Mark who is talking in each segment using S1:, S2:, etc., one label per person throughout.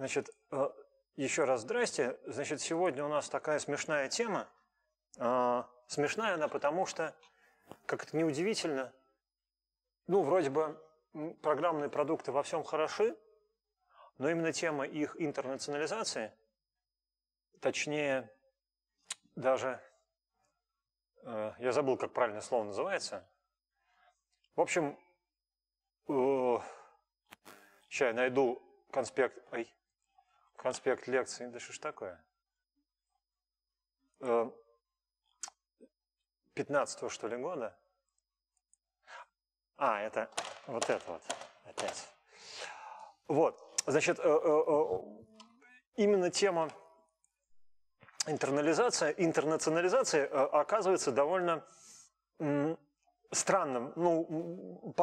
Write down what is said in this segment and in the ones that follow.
S1: Значит, э, еще раз здрасте. Значит, сегодня у нас такая смешная тема. А, смешная она потому, что, как это неудивительно, ну, вроде бы программные продукты во всем хороши, но именно тема их интернационализации, точнее, даже, э, я забыл, как правильное слово называется. В общем, сейчас э, я найду конспект, ой, конспект лекции, да что ж такое? 15-го, э, что ли, года. А, это вот это вот опять. Вот, значит, э, э, именно тема интернализация, интернационализация оказывается довольно странным, ну,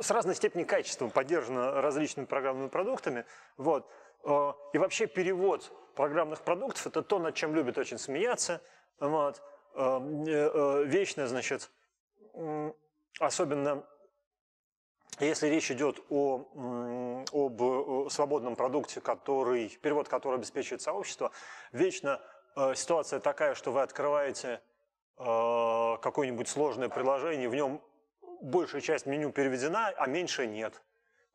S1: с разной степенью качества поддержана различными программными продуктами, вот, Э, и вообще перевод программных продуктов – это то, над чем любят очень смеяться. Вот. Э, э, вечное, значит, особенно если речь идет о, об свободном продукте, который, перевод который обеспечивает сообщество, вечно ситуация такая, что вы открываете какое-нибудь сложное приложение, в нем большая часть меню переведена, а меньше нет.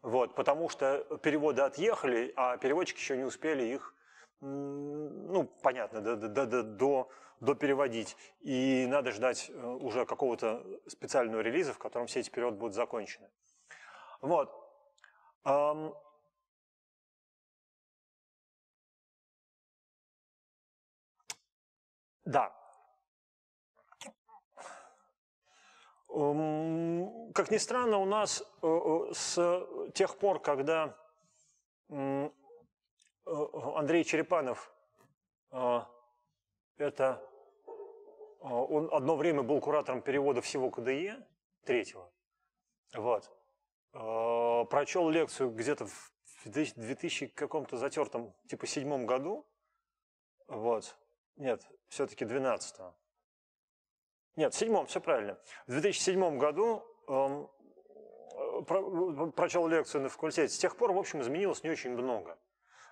S1: Вот, потому что переводы отъехали, а переводчики еще не успели их, ну, понятно, до, до, до, до, до переводить. И надо ждать э, уже какого-то специального релиза, в котором все эти переводы будут закончены. Вот. Да, Эм, как ни странно, у нас э, э, с тех пор, когда э, Андрей Черепанов, это он одно время был куратором перевода всего КДЕ, третьего, вот, прочел лекцию где-то в 2000 каком-то затертом, типа седьмом году, вот, нет, все-таки двенадцатого. Нет, в седьмом, все правильно. В 2007 году эм, э, про, э, прочел лекцию на факультете. С тех пор, в общем, изменилось не очень много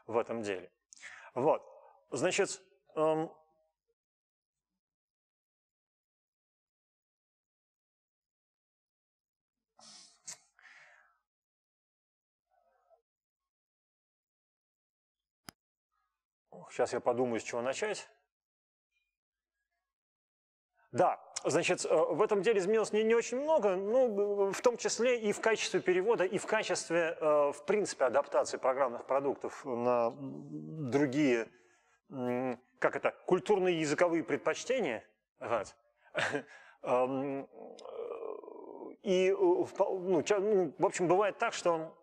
S1: в этом деле. Вот. Значит, э, эм,
S2: сейчас я подумаю,
S1: с чего начать. Да, значит, э, в этом деле изменилось не, не очень много, ну, в том числе и в качестве перевода, и в качестве, э, в принципе, адаптации программных продуктов на другие, как это, культурные языковые предпочтения. Вот. Эм, и, э, ну, ну, в общем, бывает так, что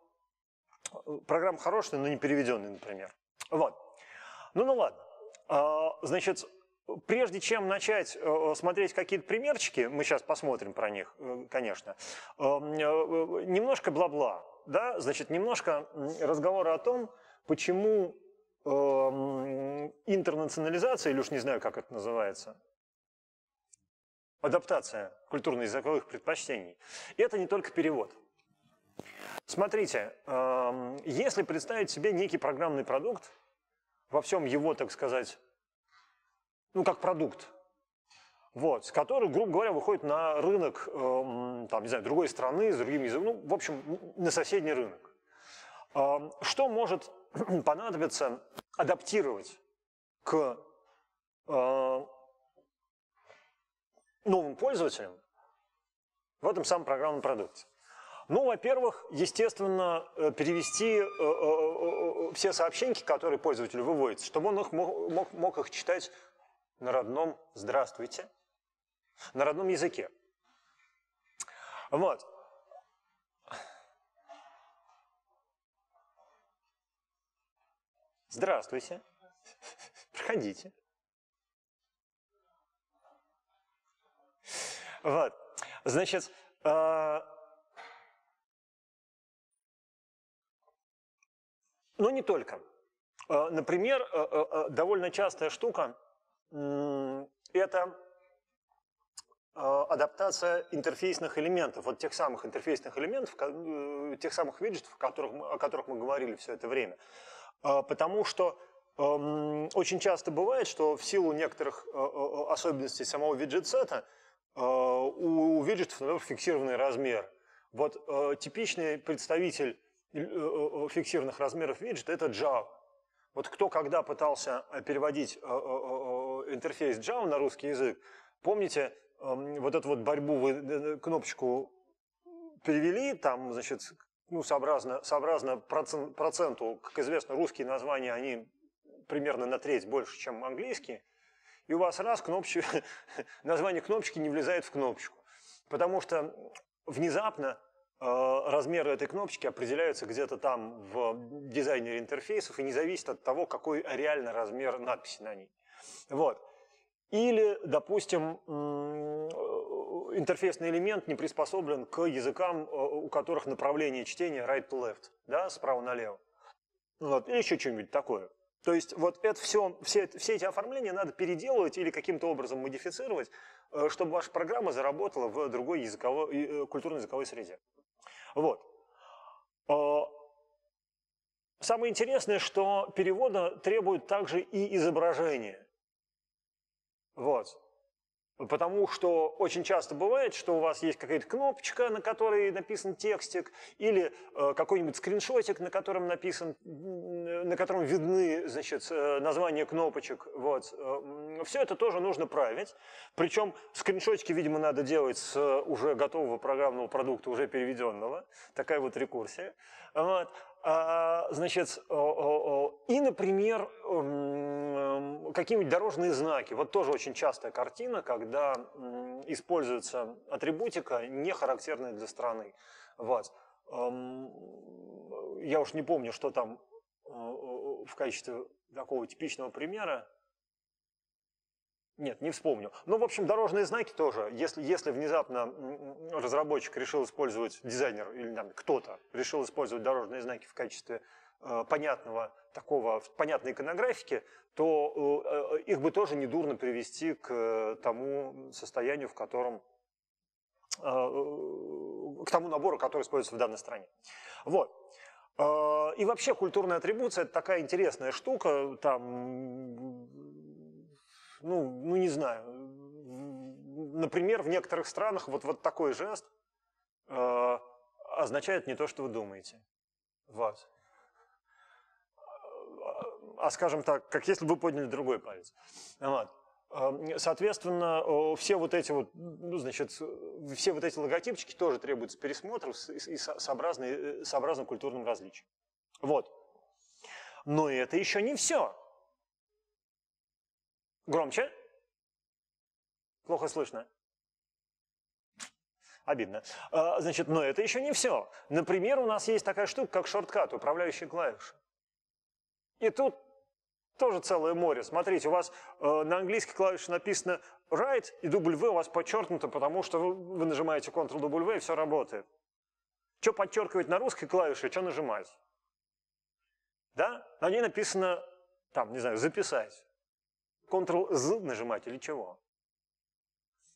S1: программа хорошая, но не переведенная, например. Вот. Ну, ну ладно. А, значит, прежде чем начать э, э, смотреть какие-то примерчики, мы сейчас посмотрим про них, э, конечно, эм, немножко бла-бла, да, значит, немножко разговора о том, почему эм, интернационализация, или уж не знаю, как это называется, адаптация культурно-языковых предпочтений, это не только перевод. Смотрите, эм, если представить себе некий программный продукт во всем его, так сказать, ну, как продукт, вот, который, грубо говоря, выходит на рынок, э, там, не знаю, другой страны, с другим языком, ну, в общем, на соседний рынок. Э, что может понадобиться адаптировать к э, новым пользователям в этом самом программном продукте? Ну, во-первых, естественно, э, перевести э, э, все сообщения, которые пользователю выводятся, чтобы он их мог, мог, мог их читать на родном «здравствуйте», на родном языке. Вот. Здравствуйте. Проходите. Вот. Значит, э, но ну, не только. Э, например, э, э, довольно частая штука
S3: это
S1: а, адаптация интерфейсных элементов, вот тех самых интерфейсных элементов, э, тех самых виджетов, о которых, мы, говорили все это время. А, потому что эм, очень часто бывает, что в силу некоторых э, э, особенностей самого виджет-сета у виджетов, например, фиксированный размер. Вот типичный представитель фиксированных размеров виджета – это Java. Вот кто когда пытался переводить интерфейс Java на русский язык, помните, эм, вот эту вот борьбу, вы э, э, кнопочку перевели, там, значит, ну, сообразно, сообразно проценту, как известно, русские названия, они примерно на треть больше, чем английские, и у вас раз кнопочка, название кнопочки не влезает в кнопочку, потому что внезапно э, размеры этой кнопочки определяются где-то там в дизайнере интерфейсов и не зависит от того, какой реально размер надписи на ней. Вот. Или, допустим, интерфейсный элемент не приспособлен к языкам, э, у которых направление чтения right to left, да, справа налево. Вот. Или еще что-нибудь такое. То есть вот это все, все, все эти оформления надо переделывать или каким-то образом модифицировать, э, чтобы ваша программа заработала в другой языковой, э, культурно-языковой среде. Вот. А, самое интересное, что перевода требует также и изображение. Вот. Потому что очень часто бывает, что у вас есть какая-то кнопочка, на которой написан текстик, или э, какой-нибудь скриншотик, на котором написан, на котором видны, значит, э, названия кнопочек. Вот. Э, Все это тоже нужно править. Причем скриншотики, видимо, надо делать с э, уже готового программного продукта, уже переведенного. Такая вот рекурсия. Вот. А, значит, и, например, Эм, какие-нибудь дорожные знаки. Вот тоже очень частая картина, когда используется атрибутика, не характерная для страны Вот, эм, Я уж не помню, что там э, э, в качестве такого типичного примера. Нет, не вспомню. Ну, в общем, дорожные знаки тоже. Если, если внезапно разработчик решил использовать, дизайнер или кто-то решил использовать дорожные знаки в качестве Э, понятного такого, понятной иконографики, то э, э, их бы тоже недурно привести к тому состоянию, в котором к тому набору, который используется в данной стране. Вот. И вообще культурная атрибуция – это такая интересная штука, там, ну, ну не знаю, например, в некоторых странах вот, вот такой жест означает не то, что вы думаете. Вот а скажем так, как если бы вы подняли другой палец. Вот. Эм, соответственно, все вот эти вот, ну, значит, все вот эти логотипчики тоже требуются пересмотров и сообразно, э, сообразно культурным различием. Вот. Но это еще не все. Громче. Плохо слышно. Обидно. Э, значит, но это еще не все. Например, у нас есть такая штука, как шорткат, управляющий клавиши. И тут тоже целое море. Смотрите, у вас э, на английской клавише написано right, и W у вас подчеркнуто, потому что вы, вы нажимаете Ctrl-W, и все работает. Что подчеркивать на русской клавише, что нажимать? Да? На ней написано, там, не знаю, записать. Ctrl-Z нажимать или чего?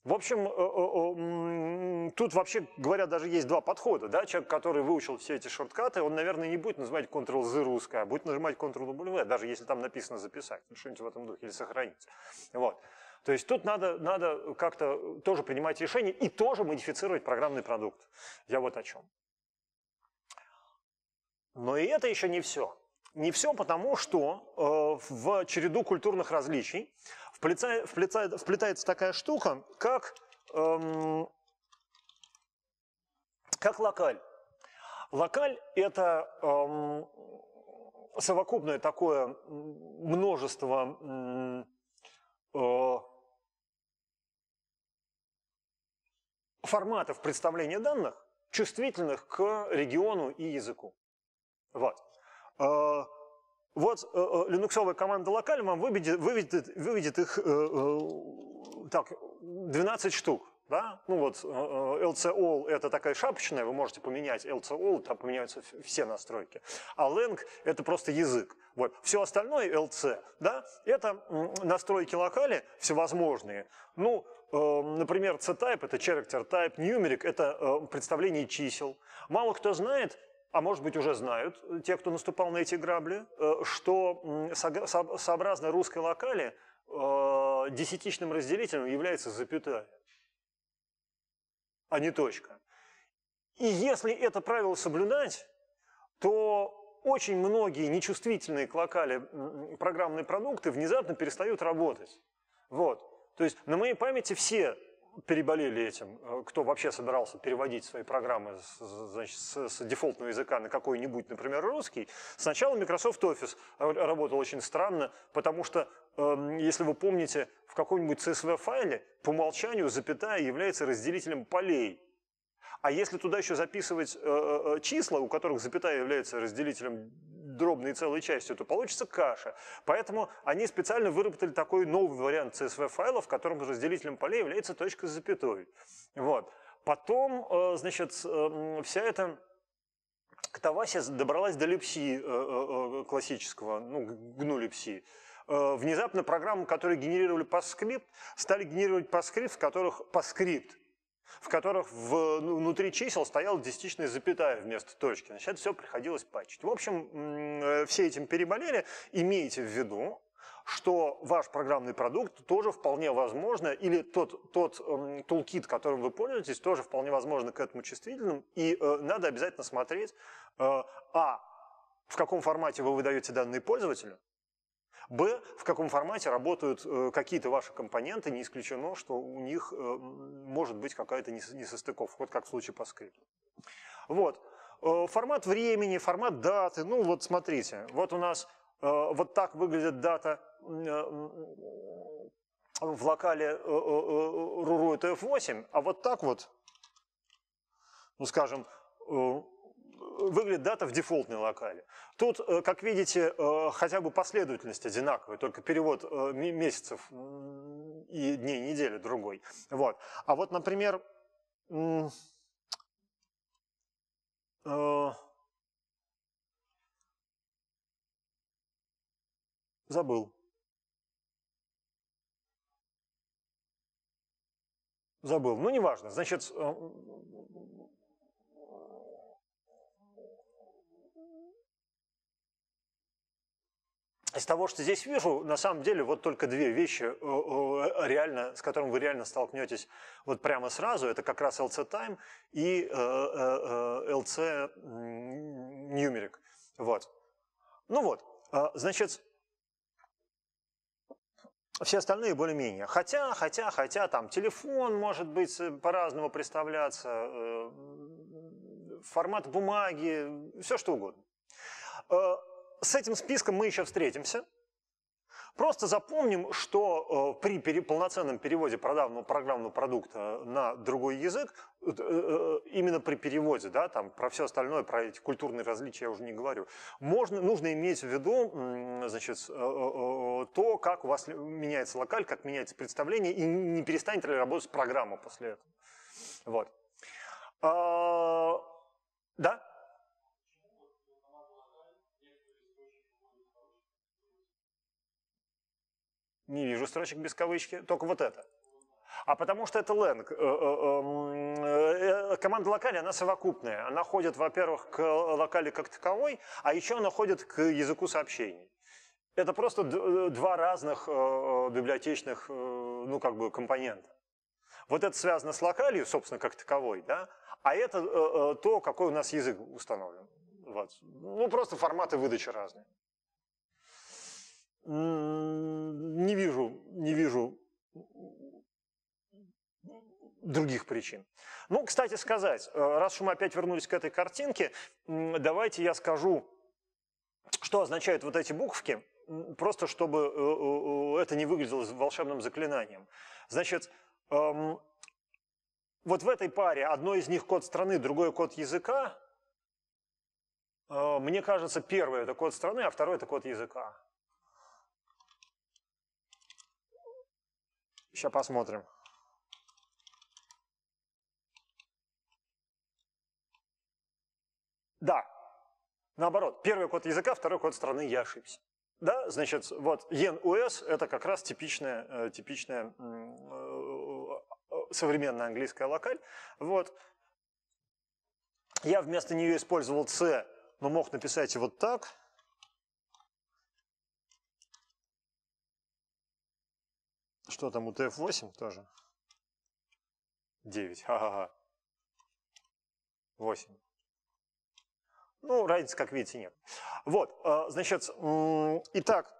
S1: В общем, э, э, э, тут вообще, говоря, даже есть два подхода. Да? Человек, который выучил все эти шорткаты, он, наверное, не будет нажимать Ctrl-Z русская, а будет нажимать Ctrl-W, даже если там написано «записать», ну, что-нибудь в этом духе, или «сохранить». Вот. То есть тут надо, надо как-то тоже принимать решение и тоже модифицировать программный продукт. Я вот о чем. Но и это еще не все. Не все потому, что э, в череду культурных различий вплетает, вплетает, вплетается такая штука, как, эм, как локаль. Локаль – это эм, совокупное такое множество э, форматов представления данных, чувствительных к региону и языку. Вот. Э, вот э, э, линуксовая команда локаль вам выведет, выведет, выведет их так, 12 штук. Да? Ну вот LCOL это такая шапочная, вы можете поменять LCOL, там поменяются все настройки. А Lang это просто язык. Вот. Все остальное LC, да, это настройки локали всевозможные. Ну, например, C-type это character type, numeric это представление чисел. Мало кто знает, а может быть уже знают, э, те, кто наступал на эти грабли, э, что сообразно русской локали э, десятичным разделителем является запятая, а не точка. И если это правило соблюдать, то очень многие нечувствительные к локали программные продукты внезапно перестают работать. Вот. То есть на моей памяти все переболели этим, э, кто вообще собирался переводить свои программы значит, с, с дефолтного языка на какой-нибудь, например, русский, сначала Microsoft Office работал очень странно, потому что, э, если вы помните, в каком-нибудь CSV-файле по умолчанию запятая является разделителем полей. А если туда еще записывать э, э, э, числа, у которых запятая является разделителем дробной целой частью, то получится каша. Поэтому они специально выработали такой новый вариант CSV-файла, в котором разделителем полей является точка с запятой. Вот. Потом, э, значит, э, вся эта Катавасия добралась до липси э, классического, ну, гну липси внезапно программы, которые генерировали по скрипт, стали генерировать по скрипт, в которых по скрипт в которых в, ну, внутри чисел стояла десятичная запятая вместо точки. Значит, это все приходилось патчить. В общем, э, все этим переболели. Имейте в виду, что ваш программный продукт тоже вполне возможно, или тот, тот э, toolkit, которым вы пользуетесь, тоже вполне возможно к этому чувствительным, и э, надо обязательно смотреть, э, а, в каком формате вы выдаете данные пользователю, Б, в каком формате работают э, какие-то ваши компоненты, не исключено, что у них э, может быть какая-то несостыковка, вот как в случае по скрипту. Вот. Э, формат времени, формат даты, ну вот смотрите, вот у нас вот так выглядит дата в локале ruroot f8, а вот так вот, ну скажем, выглядит дата в дефолтной локале. Тут, э, как видите, э, хотя бы последовательность одинаковая, только перевод э, месяцев и дней недели другой. Вот. А вот, например, забыл. Забыл. Ну, неважно. Значит, из того, что здесь вижу, на самом деле вот только две вещи, э, э, реально, с которыми вы реально столкнетесь вот прямо сразу. Это как раз LC Time и э, LC Numeric. Вот. Ну вот, а, значит, все остальные более-менее. Хотя, хотя, хотя, там телефон может быть по-разному представляться, формат бумаги, все что угодно с этим списком мы еще встретимся. Просто запомним, что э, при полноценном переводе продавного программного продукта э, на другой язык, э, именно при переводе, да, там про все остальное, про эти культурные различия я уже не говорю, можно, нужно иметь в виду значит, то, как у вас меняется локаль, как меняется представление, и не перестанет ли работать программа после этого. Вот. А, да? Не вижу строчек без кавычки, только вот это. А потому что это ленг. Э, э, э, команда локали, она совокупная. Она ходит, во-первых, к локали как таковой, а еще она ходит к языку сообщений. Это просто два разных библиотечных ну, как бы, компонента. Вот это связано с локалью, собственно, как таковой, да? а это то, какой у нас язык установлен. Вот. Ну, просто форматы выдачи разные не вижу, не вижу других причин. Ну, кстати сказать, э, раз уж мы опять вернулись к этой картинке, давайте я скажу, что означают вот эти буковки, просто чтобы э, э, это не выглядело волшебным заклинанием. Значит, эм, вот в этой паре одно из них код страны, другой код языка, мне кажется, первое – это код страны, а второй это код языка. Сейчас посмотрим. Да, наоборот, первый код языка, второй код страны, я ошибся. Да, значит, вот Yen это как раз типичная, э, типичная э, э, современная английская локаль. Вот. Я вместо нее использовал C, но мог написать вот так. Что там у TF8 тоже? 9. Ха-ха-ха. 8. Ну, разницы, как видите, нет. Вот, э, значит, итак,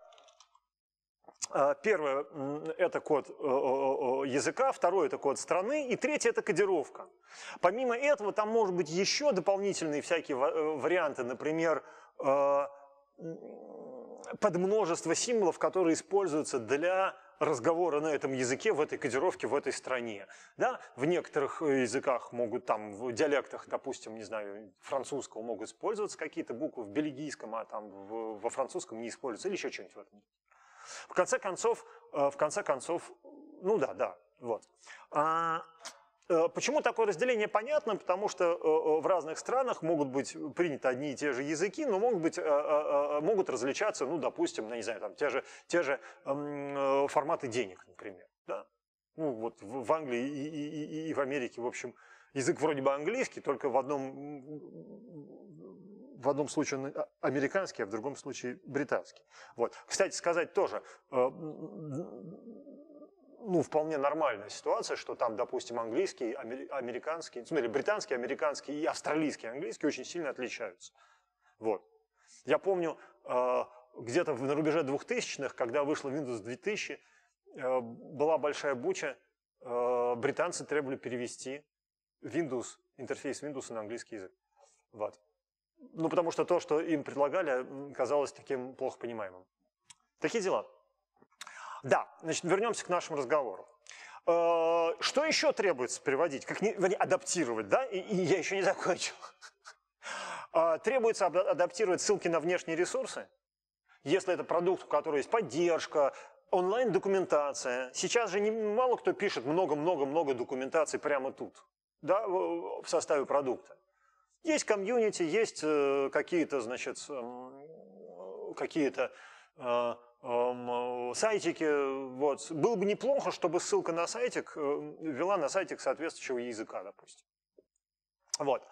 S1: э, Первое – это код э, языка, второе – это код страны, и третье – это кодировка. Помимо этого, там может быть еще дополнительные всякие варианты, например, подмножество символов, которые используются для разговора на этом языке, в этой кодировке, в этой стране. Да? В некоторых э, языках могут там, в диалектах, допустим, не знаю, французского могут использоваться какие-то буквы, в бельгийском, а там в, во французском не используются, или еще что-нибудь в этом. В конце концов, э, в конце концов, ну да, да, вот. А, Э, почему такое разделение понятно? Потому что э, э, в разных странах могут быть приняты одни и те же языки, но могут, быть, могут различаться, ну, допустим, ну, не знаю, там, те же, те же эм, форматы денег, например. Да? Ну, вот в Англии и, и, и в Америке, в общем, язык вроде бы английский, только в одном в одном случае он а, американский, а в другом случае британский. Вот. Кстати, сказать тоже, ну, вполне нормальная ситуация, что там, допустим, английский, американский, ну, или британский, американский и австралийский английский очень сильно отличаются. Вот. Я помню, э, где-то на рубеже 2000-х, когда вышла Windows 2000, э, была большая буча, э, британцы требовали перевести Windows, интерфейс Windows на английский язык. Вот. Ну, потому что то, что им предлагали, казалось таким плохо понимаемым. Такие дела да, значит, вернемся к нашему разговору. Э, что еще требуется приводить, как не, вернее, адаптировать, да? И, и я еще не закончил. Э, требуется адаптировать ссылки на внешние ресурсы, если это продукт, у которого есть поддержка, онлайн-документация. Сейчас же немало кто пишет много-много-много документации прямо тут, да, в составе продукта. Есть комьюнити, есть э, какие-то, значит, эм, какие-то Эм, э, сайтики э, вот, было бы неплохо, чтобы ссылка на сайтик э, вела на сайтик соответствующего языка, допустим. Вот.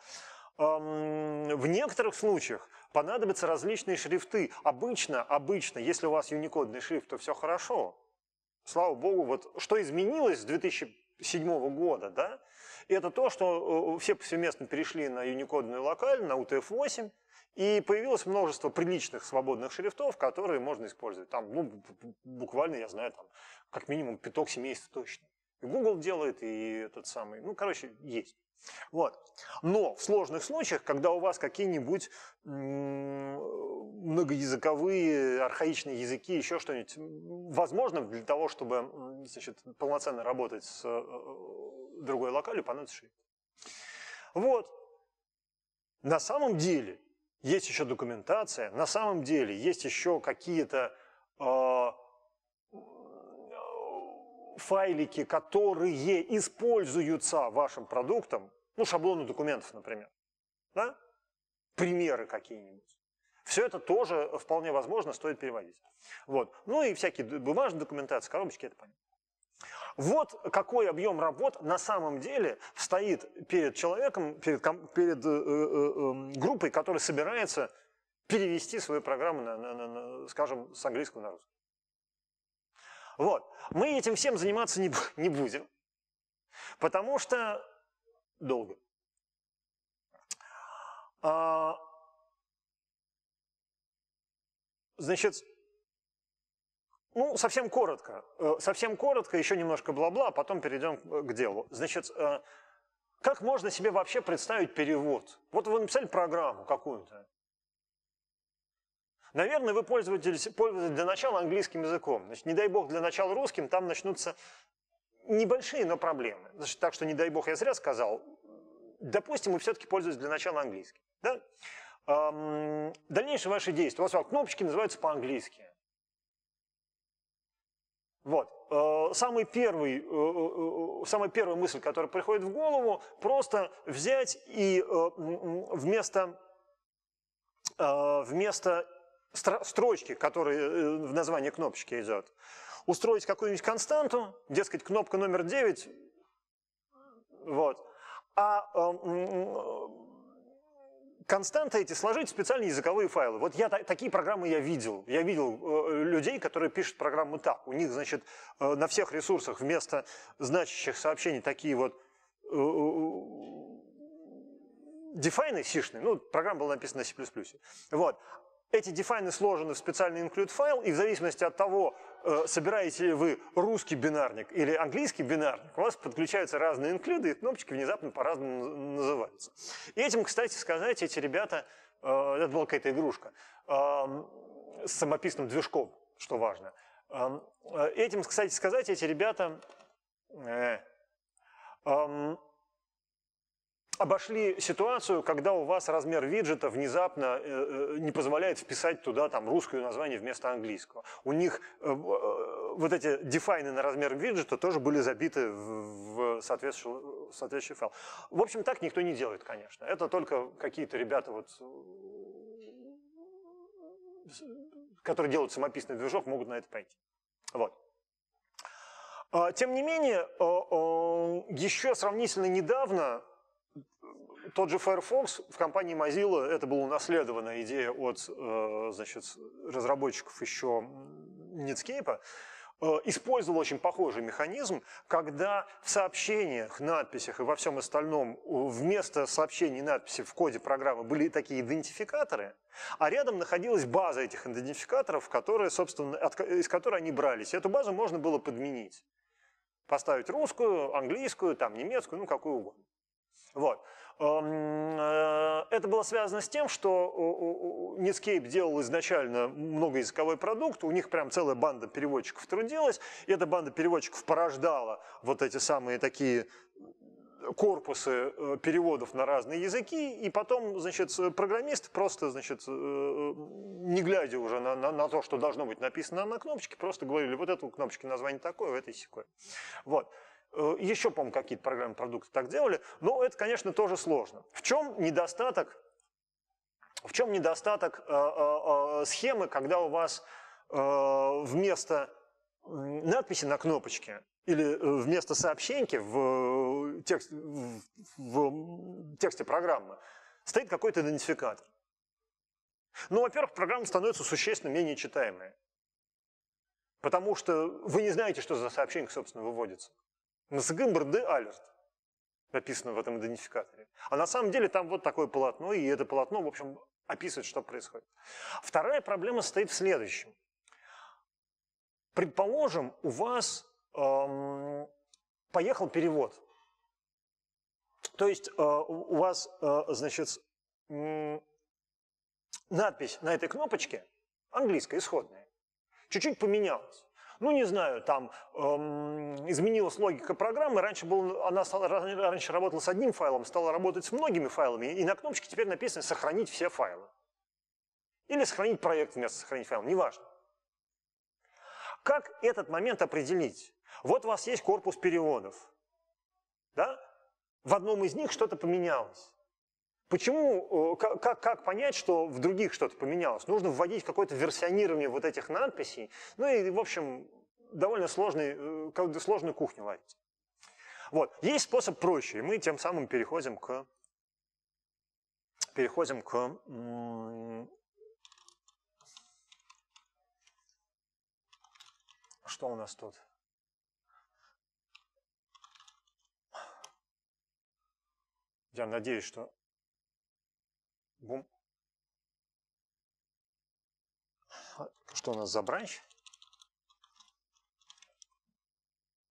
S1: Эм, в некоторых случаях понадобятся различные шрифты. Обычно, обычно, если у вас юникодный шрифт, то все хорошо. Слава богу, вот что изменилось с 2007 года, да, это то, что все повсеместно перешли на юникодную локаль, на UTF-8, и появилось множество приличных свободных шрифтов, которые можно использовать. Там ну, буквально, я знаю, там, как минимум пяток семейств точно. И Google делает, и этот самый. Ну, короче, есть. Вот. Но в сложных случаях, когда у вас какие-нибудь многоязыковые, архаичные языки, еще что-нибудь, возможно, для того, чтобы значит, полноценно работать с э, другой локалью, понадобится шрифт. Вот. На самом деле, есть еще документация, на самом деле есть еще какие-то э, файлики, которые используются вашим продуктом, ну, шаблоны документов, например, да? примеры какие-нибудь. Все это тоже вполне возможно стоит переводить. Вот. Ну и всякие бумажные документации, коробочки, это понятно. Вот какой объем работ на самом деле стоит перед человеком, перед, перед э, э, э эм, группой, которая собирается перевести свою программу, на, на, на, на, скажем, с английского на русский. Вот. Мы этим всем заниматься не, не будем, потому что долго. А, значит, ну, совсем коротко. Э, совсем коротко, еще немножко бла-бла, а потом перейдем к делу. Значит, э, как можно себе вообще представить перевод? Вот вы написали программу какую-то. Наверное, вы пользуетесь, пользуетесь для начала английским языком. Значит, не дай бог для начала русским, там начнутся небольшие, но проблемы. Значит, так что, не дай бог, я зря сказал. Допустим, вы все-таки пользуетесь для начала английским. Да? Эм, дальнейшие ваши действия. У вас кнопочки называются по-английски. Вот. Э, самый первый, э, э, самая первая мысль, которая приходит в голову, просто взять и вместо, вместо строчки, которая в названии кнопочки идет, устроить какую-нибудь константу, дескать, кнопка номер 9, вот, а константы эти сложить в специальные языковые файлы. Вот я такие программы я видел. Я видел э, людей, которые пишут программы так. У них, значит, э, на всех ресурсах вместо значащих сообщений такие вот э, э дефайны сишные. Ну, программа была написана на C++. Вот. Эти define сложены в специальный include файл, и в зависимости от того, Э, собираете вы русский бинарник или английский бинарник, у вас подключаются разные инклюды, и кнопочки внезапно по-разному называются. И этим, кстати, сказать, эти ребята, э, это была какая-то игрушка, с самописным движком, что важно. Э, этим, кстати, сказать, эти ребята обошли ситуацию, когда у вас размер виджета внезапно э, э, не позволяет вписать туда там русское название вместо английского. У них э, вот эти дефайны на размер виджета тоже были забиты в соответствующий, соответствующий файл. В общем, так никто не делает, конечно. Это только какие-то ребята вот которые делают самописный движок, могут на это пойти. Вот. А, тем не менее, еще сравнительно недавно тот же Firefox в компании Mozilla, это была унаследованная идея от э, значит, разработчиков еще Netscape, э, использовал очень похожий механизм, когда в сообщениях, надписях и во всем остальном вместо сообщений и надписей в коде программы были такие идентификаторы, а рядом находилась база этих идентификаторов, которые, собственно, от, из которой они брались. эту базу можно было подменить. Поставить русскую, английскую, там, немецкую, ну, какую угодно. Вот. Эм, э, это было связано с тем, что Netscape делал изначально многоязыковой продукт, у них прям целая банда переводчиков трудилась, и эта банда переводчиков порождала вот эти самые такие корпусы э, переводов на разные языки, и потом, значит, программист просто, значит, э, не глядя уже на, на, на то, что должно быть написано на кнопочке, просто говорили, вот эту у кнопочки название такое, в этой секой. Вот. Э, Еще, по-моему, какие-то программные продукты так делали, но это, конечно, тоже сложно. В чем недостаток, в чем недостаток э, э, схемы, когда у вас вместо надписи на кнопочке или вместо сообщеньки в, текст, в, в тексте программы стоит какой-то идентификатор. Ну, во-первых, программа становится существенно менее читаемой, потому что вы не знаете, что за сообщение, собственно, выводится. МСГ МРД алерт написано в этом идентификаторе. А на самом деле там вот такое полотно, и это полотно, в общем, описывает, что происходит. Вторая проблема состоит в следующем. Предположим, у вас эм, поехал перевод. То есть э, у вас, э, значит, надпись на этой кнопочке английская, исходная, чуть-чуть поменялась ну не знаю, там эм, изменилась логика программы, раньше был, она стала, раньше работала с одним файлом, стала работать с многими файлами, и на кнопочке теперь написано «сохранить все файлы». Или «сохранить проект вместо сохранить файл», неважно. Как этот момент определить? Вот у вас есть корпус переводов. Да? В одном из них что-то поменялось. Почему, э, как, как понять, что в других что-то поменялось? Нужно вводить какое-то версионирование вот этих надписей. Ну и, в общем, довольно сложный, э, сложную кухню ловить. Вот. Есть способ проще, и мы тем самым переходим к переходим к что у нас тут? Я надеюсь, что Бум. А, что у нас за бранч?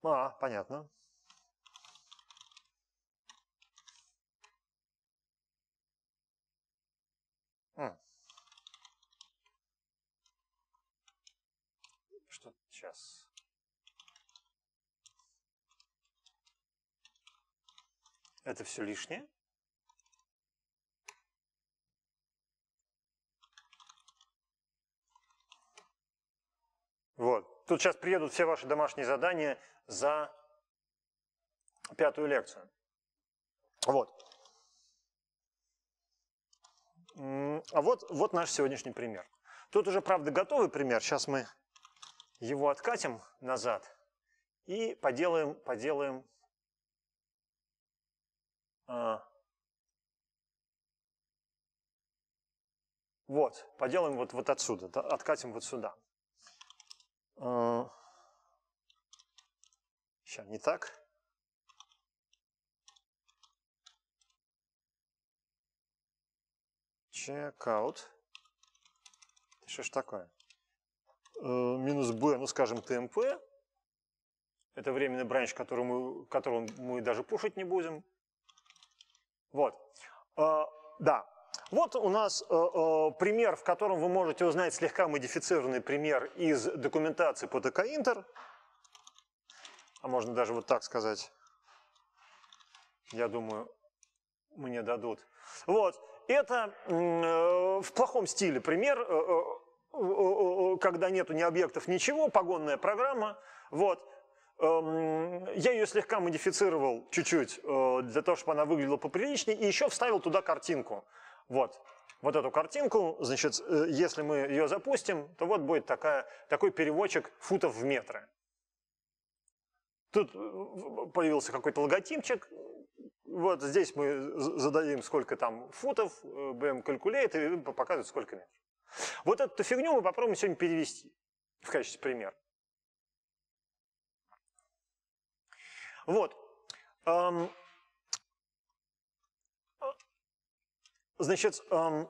S1: А, понятно.
S2: Что сейчас?
S1: Это все лишнее? Вот. Тут сейчас приедут все ваши домашние задания за пятую лекцию. Вот. А вот, вот наш сегодняшний пример. Тут уже, правда, готовый пример. Сейчас мы его откатим назад и поделаем, поделаем а, вот, поделаем вот, вот отсюда, откатим вот сюда. Сейчас не так. Checkout. Что ж такое? Э, минус B, ну скажем, TMP. Это временный бранч, который мы, который мы даже пушить не будем. Вот. А, да, вот у нас э, э, пример, в котором вы можете узнать слегка модифицированный пример из документации по ТК-Интер. А можно даже вот так сказать. Я думаю, мне дадут. Вот. Это э, в плохом стиле пример, э, э, э, когда нету ни объектов, ничего, погонная программа. Вот. Эм, я ее слегка модифицировал чуть-чуть для того, чтобы она выглядела поприличнее, и еще вставил туда картинку. Вот, вот эту картинку, значит, э, если мы ее запустим, то вот будет такая, такой переводчик футов в метры. Тут э, появился какой-то логотипчик, вот здесь мы зададим, сколько там футов, э, BM калькулейт и показывает, сколько метров. Вот эту фигню мы попробуем сегодня перевести в качестве примера. Вот. Эм, Значит, эм,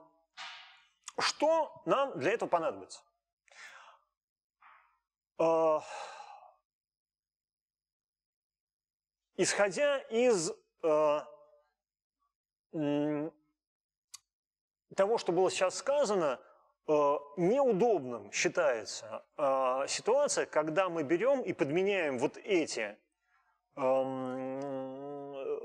S1: что нам для этого понадобится? Э, исходя из э, того, что было сейчас сказано, э, неудобным считается э, ситуация, когда мы берем и подменяем вот эти эм, э,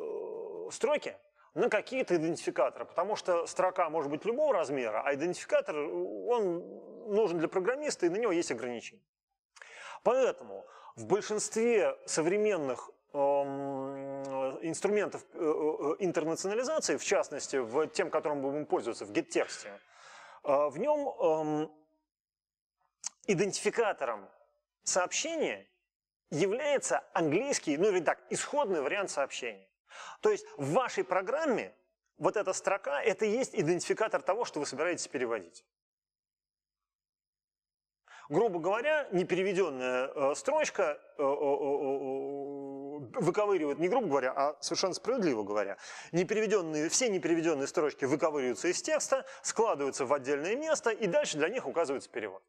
S1: э, строки на какие-то идентификаторы, потому что строка может быть любого размера, а идентификатор, он нужен для программиста, и на него есть ограничения. Поэтому в большинстве современных эм, инструментов э, э, э, интернационализации, в частности, в тем, которым будем пользоваться, в GetText, в нем эм, идентификатором сообщения является английский, ну или так, исходный вариант сообщения. То есть в вашей программе вот эта строка – это и есть идентификатор того, что вы собираетесь переводить. Грубо говоря, непереведенная э, строчка э, э, выковыривают, не грубо говоря, а совершенно справедливо говоря, непереведенные, все непереведенные строчки выковыриваются из текста, складываются в отдельное место, и дальше для них указывается перевод.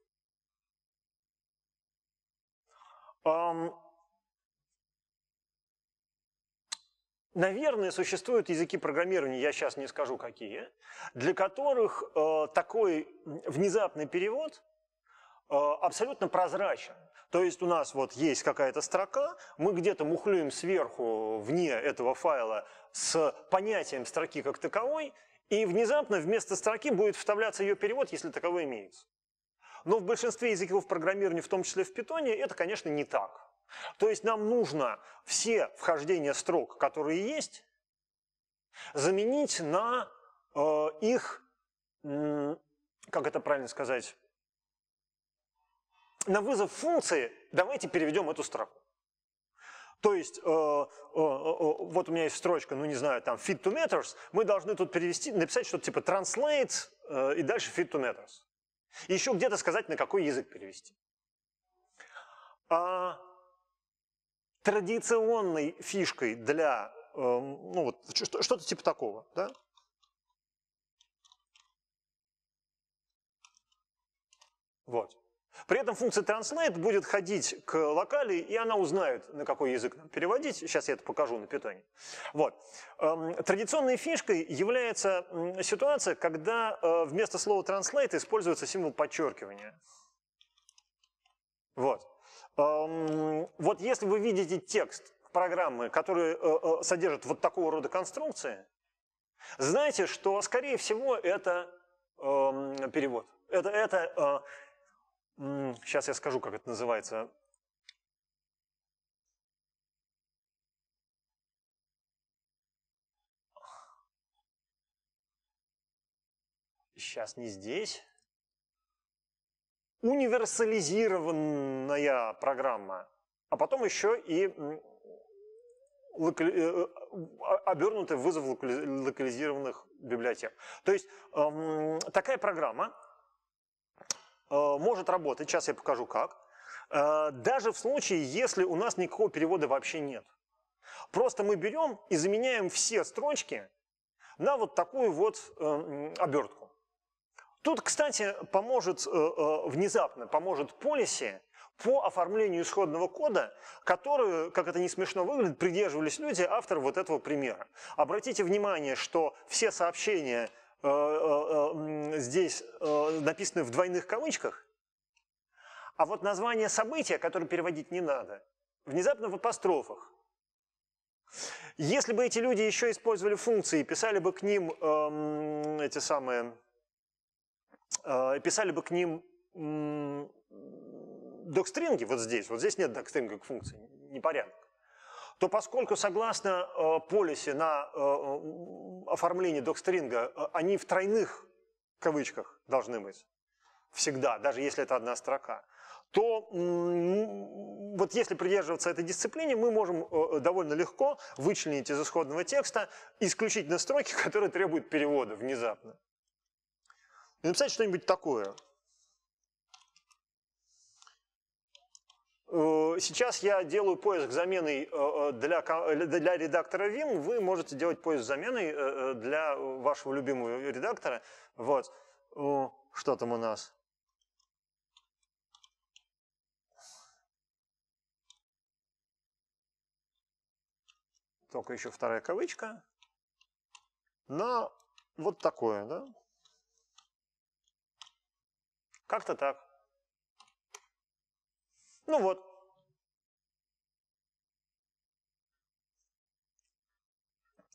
S1: Наверное, существуют языки программирования, я сейчас не скажу какие, для которых э, такой внезапный перевод э, абсолютно прозрачен. То есть у нас вот есть какая-то строка, мы где-то мухлюем сверху вне этого файла с понятием строки как таковой, и внезапно вместо строки будет вставляться ее перевод, если таковой имеется. Но в большинстве языков программирования, в том числе в питоне, это, конечно, не так. То есть нам нужно все вхождения строк, которые есть, заменить на э, их, как это правильно сказать, на вызов функции «давайте переведем эту строку». То есть, э, э, э, вот у меня есть строчка, ну не знаю, там fit to meters, мы должны тут перевести, написать что-то типа translate э, и дальше fit to meters. И еще где-то сказать, на какой язык перевести. А традиционной фишкой для, эм, ну вот, что-то типа такого, да? Вот. При этом функция translate будет ходить к локали, и она узнает, на какой язык нам переводить. Сейчас я это покажу на питоне. Вот. Эм, традиционной фишкой является ситуация, когда э, вместо слова translate используется символ подчеркивания. Вот. Вот если вы видите текст программы, который э, э, содержит вот такого рода конструкции, знаете, что, скорее всего, это перевод. Это, это сейчас э, я скажу, как это называется, сейчас не здесь универсализированная программа, а потом еще и локали... Э, а, обернутый вызов локализированных библиотек. То есть эм, такая программа э, может работать, сейчас я покажу как, э, даже в случае, если у нас никакого перевода вообще нет. Просто мы берем и заменяем все строчки на вот такую вот обертку. Тут, кстати, поможет э, э, внезапно, поможет полиси по оформлению исходного кода, которую, как это не смешно выглядит, придерживались люди, автор вот этого примера. Обратите внимание, что все сообщения э, здесь написаны в двойных кавычках, а вот название события, которое переводить не надо, внезапно в апострофах. Если бы эти люди еще использовали функции, писали бы к ним эм, эти самые Э, писали бы к ним докстринги вот здесь, вот здесь нет докстринга как функции, непорядок, то поскольку согласно э, полисе на э, оформление докстринга э, они в тройных кавычках должны быть всегда, даже если это одна строка, то вот если придерживаться этой дисциплине, мы можем э, э, довольно легко вычленить из исходного текста исключительно строки, которые требуют перевода внезапно написать что-нибудь такое. Э, сейчас я делаю поиск замены э, э, для, для редактора Vim. Вы можете делать поиск замены для вашего любимого редактора. Вот. Что там у нас? Только еще вторая кавычка. На вот такое, да? Как-то так. Ну вот.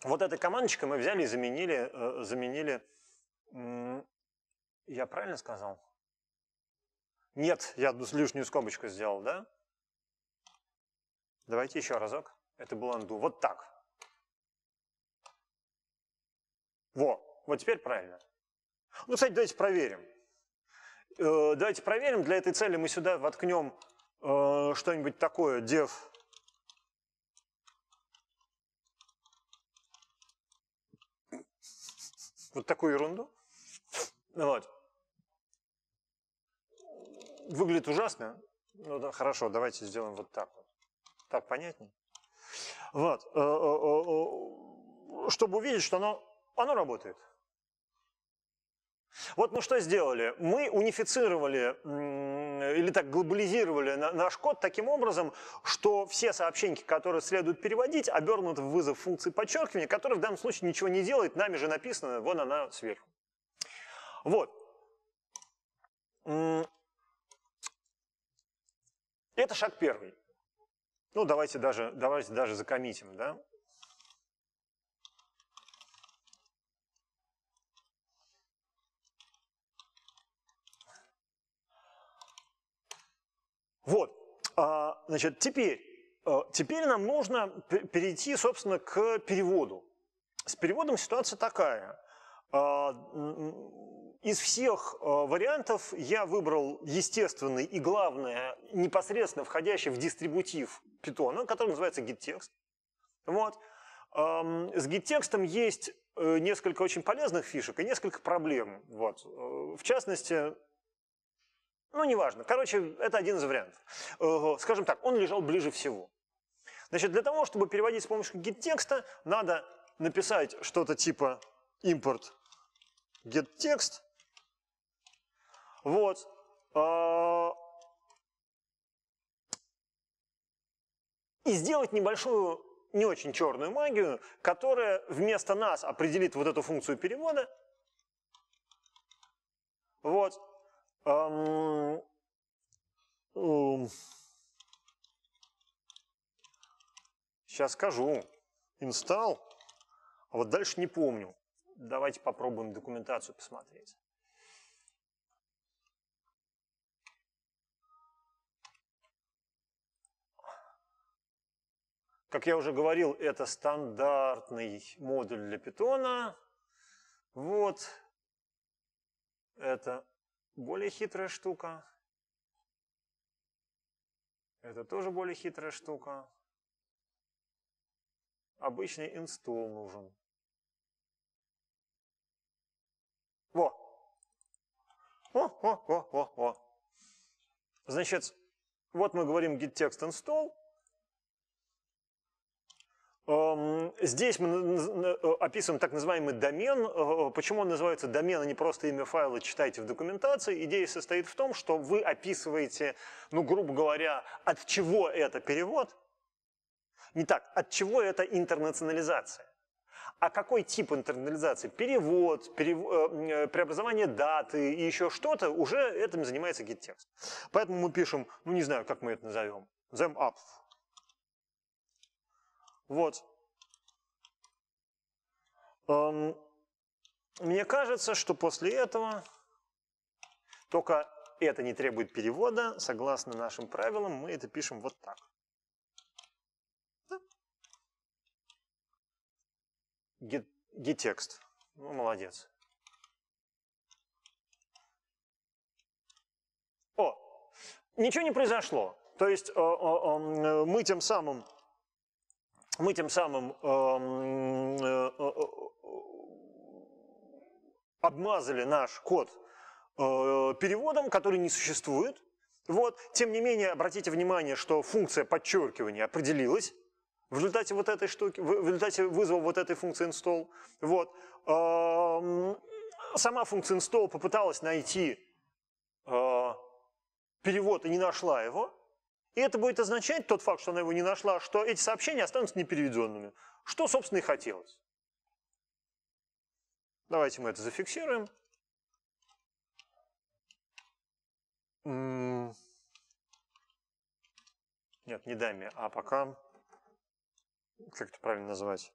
S1: Вот этой командочкой мы взяли и заменили, э, заменили, я правильно сказал? Нет, я лишнюю скобочку сделал, да? Давайте еще разок. Это был undo. Вот так. Во, вот теперь правильно. Ну, кстати, давайте проверим. Э, давайте проверим. Для этой цели мы сюда воткнем э, что-нибудь такое, dev вот такую ерунду. Вот. Выглядит ужасно. Ну да, хорошо, давайте сделаем вот так вот. Так понятнее. Вот. Э, чтобы увидеть, что оно, оно работает. Вот мы что сделали? Мы унифицировали или так глобализировали наш код таким образом, что все сообщения, которые следует переводить, обернуты в вызов функции подчеркивания, которая в данном случае ничего не делает, нами же написано, вон она сверху. Вот. Это шаг первый. Ну, давайте даже, давайте даже закоммитим, да? Вот, а, значит, теперь, э, теперь нам нужно перейти, собственно, к переводу. С переводом ситуация такая. А, из всех э, вариантов я выбрал естественный и, главное, непосредственно входящий в дистрибутив питона, который называется git Вот. С гид есть э, несколько очень полезных фишек и несколько проблем. Вот. В частности, ну, неважно. Короче, это один из вариантов. Скажем так, он лежал ближе всего. Значит, для того, чтобы переводить с помощью get-текста, надо написать что-то типа import get-текст. Вот. А, и сделать небольшую, не очень черную магию, которая вместо нас определит вот эту функцию перевода. Вот. Сейчас эм, скажу. Install. А вот дальше не помню. Давайте попробуем документацию посмотреть. Как я уже говорил, это стандартный модуль для питона. Вот. Это более хитрая штука. Это тоже более хитрая штука. Обычный инстол нужен. Во! О, о, о, о, о. Значит, вот мы говорим git text install, Эм, здесь мы э, э, описываем так называемый домен. Э, почему он называется домен, а не просто имя файла, читайте в документации. Идея состоит в том, что вы описываете, ну, грубо говоря, от чего это перевод. Не так, от чего это интернационализация. А какой тип интернализации? Перевод, перев... преобразование даты и еще что-то, уже этим занимается GitText. Поэтому мы пишем, ну не знаю, как мы это назовем, them up, вот. Мне кажется, что после этого только это не требует перевода. Согласно нашим правилам, мы это пишем вот так. Гетекст. Ну, молодец. О, ничего не произошло. То есть а, а, мы тем самым мы тем самым э, э, э, обмазали наш код переводом, который не существует. Вот. Тем не менее, обратите внимание, что функция подчеркивания определилась в результате вот этой штуки, в результате вызова вот этой функции install. Вот. Эм, сама функция install попыталась найти перевод и не нашла его. И это будет означать тот факт, что она его не нашла, что эти сообщения останутся непереведенными. Что, собственно, и хотелось. Давайте мы это зафиксируем. Нет, не дами, а пока... Как это правильно назвать?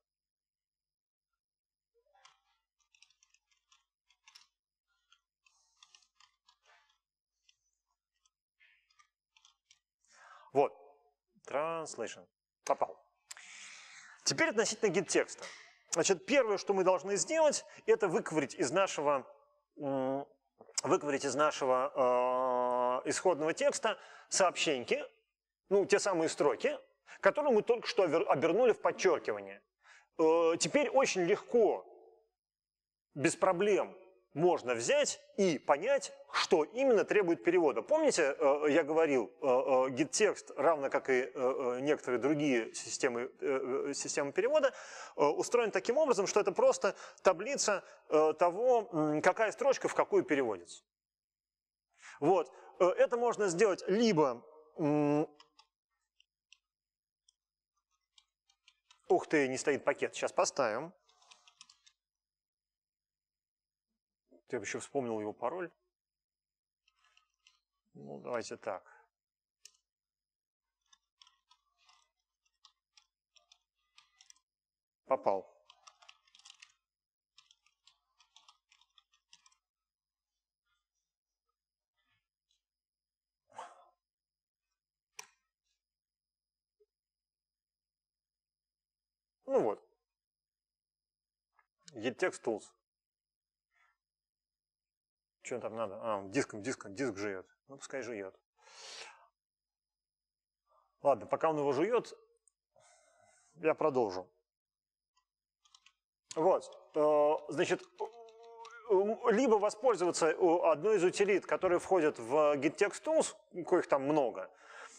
S1: Вот. Translation. Попал. Теперь относительно гид-текста. Значит, первое, что мы должны сделать, это выковырить из нашего, выковырить из нашего э, исходного текста сообщеньки, ну, те самые строки, которые мы только что обернули в подчеркивание. Э, теперь очень легко, без проблем, можно взять и понять, что именно требует перевода. Помните, э, э, я говорил, GitText, э, равно как и некоторые другие системы, системы перевода, устроен таким образом, что это просто таблица того, какая строчка в какую переводится. Вот. Это можно сделать либо... Ух ты, не стоит пакет, сейчас поставим. Ты вообще вспомнил его пароль? Ну, давайте так. Попал. Ну вот. EdText Tools. Что там надо? А, диском, диском, диск жует. Ну, пускай жует. Ладно, пока он его жует, я продолжу. Вот, э, значит, либо воспользоваться одной из утилит, которые входят в GitText Tools, коих там много,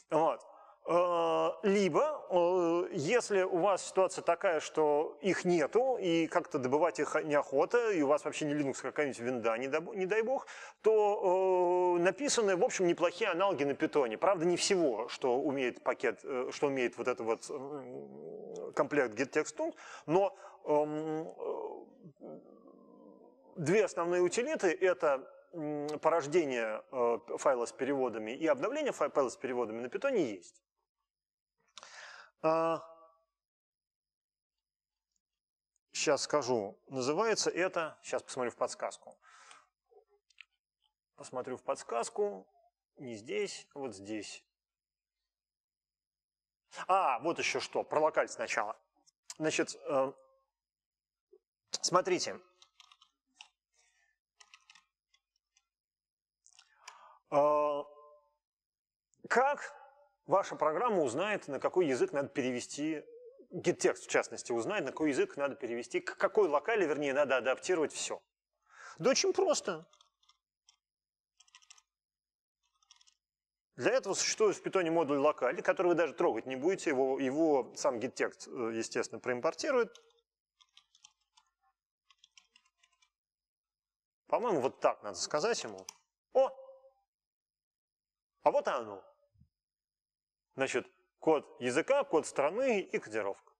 S1: вот, а, либо, если у вас ситуация такая, что их нету, и как-то добывать их неохота, и у вас вообще не Linux, а какая-нибудь винда, не дай бог, то написаны, в общем, неплохие аналоги на питоне. Правда, не всего, что умеет пакет, э, что умеет вот этот вот комплект GetTextTools, но эм, э, две основные утилиты – это порождение э, файла с переводами и обновление файла с переводами на питоне есть. А, сейчас скажу. Называется это... Сейчас посмотрю в подсказку. Посмотрю в подсказку. Не здесь, вот здесь. А, вот еще что. Про локаль сначала. Значит, э, смотрите. Э, как ваша программа узнает, на какой язык надо перевести, гид-текст в частности, узнает, на какой язык надо перевести, к какой локали, вернее, надо адаптировать все. Да очень просто. Для этого существует в питоне модуль локали, который вы даже трогать не будете, его, его сам гид-текст, э, естественно, проимпортирует. По-моему, вот так надо сказать ему. О! А вот оно. Значит, код языка, код страны и кодировка.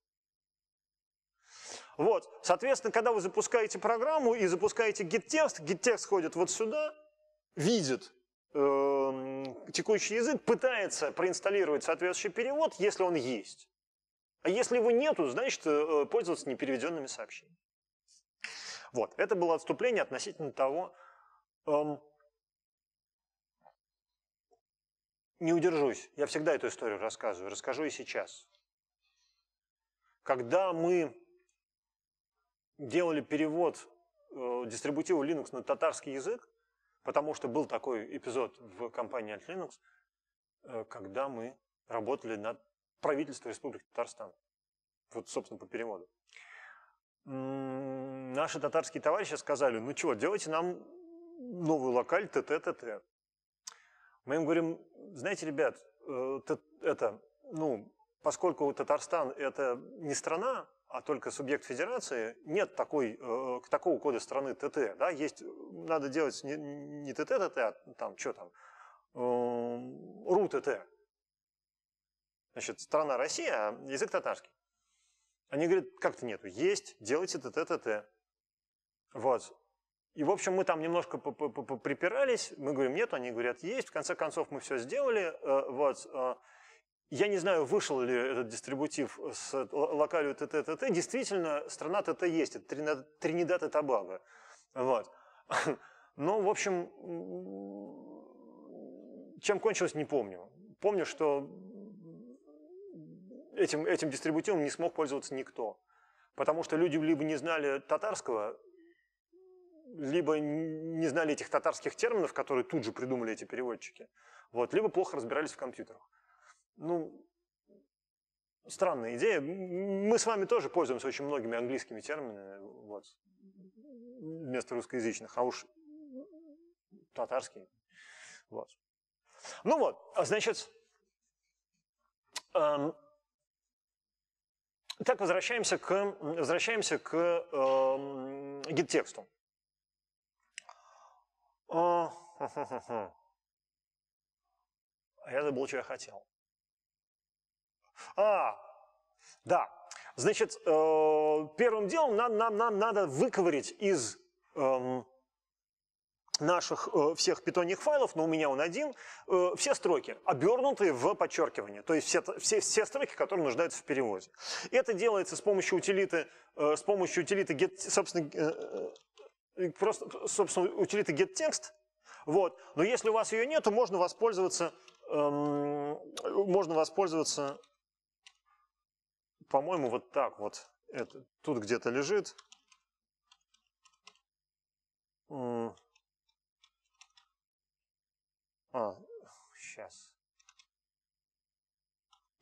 S1: Вот, соответственно, когда вы запускаете программу и запускаете гит-текст, GitText, текст ходит вот сюда, видит э, текущий язык, пытается проинсталлировать соответствующий перевод, если он есть. А если его нету, значит, э, э пользоваться непереведенными сообщениями. Вот, это было отступление относительно того, эм, не удержусь, я всегда эту историю рассказываю, расскажу и сейчас. Когда мы делали перевод э, дистрибутива Linux на татарский язык, потому что был такой эпизод в компании от Linux, э, когда мы работали над правительством Республики Татарстан. Вот, собственно, по переводу. наши татарские товарищи сказали, ну чего, делайте нам новую локаль ТТТТ. Мы им говорим, знаете, ребят, э, это, ну, поскольку Татарстан – это не страна, а только субъект федерации, нет такой, э, такого кода страны ТТ. Да? Есть, надо делать не, не тт а там, что там, э, РУ-ТТ. Значит, страна Россия, а язык татарский. Они говорят, как-то нету. Есть, делайте ТТ-ТТ. Вот. И, в общем, мы там немножко припирались, мы говорим, нет, они говорят, есть, в конце концов мы все сделали, э, вот, э, я не знаю, вышел ли этот дистрибутив с э, локалью ТТТТ. Действительно, страна ТТ есть, это Тринидад и Тобаго. Вот. Но, в общем, чем кончилось, не помню. Помню, что этим, этим дистрибутивом не смог пользоваться никто. Потому что люди либо не знали татарского, либо не знали этих татарских терминов, которые тут же придумали эти переводчики, вот, либо плохо разбирались в компьютерах. Ну, странная идея. Мы с вами тоже пользуемся очень многими английскими терминами вот, вместо русскоязычных, а уж татарские. Вот. Ну вот, а значит, эм, так возвращаемся к, возвращаемся к эм, гид-тексту. А, а я забыл, что я хотел. А, да. Значит, э, первым делом нам, нам, нам надо выковырить из эм, наших э, всех питонных файлов, но у меня он один, э, все строки, обернутые в подчеркивание, то есть все, все, все строки, которые нуждаются в переводе. Это делается с помощью утилиты, с помощью утилиты get, собственно, просто, собственно, утилиты getText. Вот. Но если у вас ее нет, то можно воспользоваться, эм, можно воспользоваться, по-моему, вот так вот. Это тут где-то лежит. А, сейчас.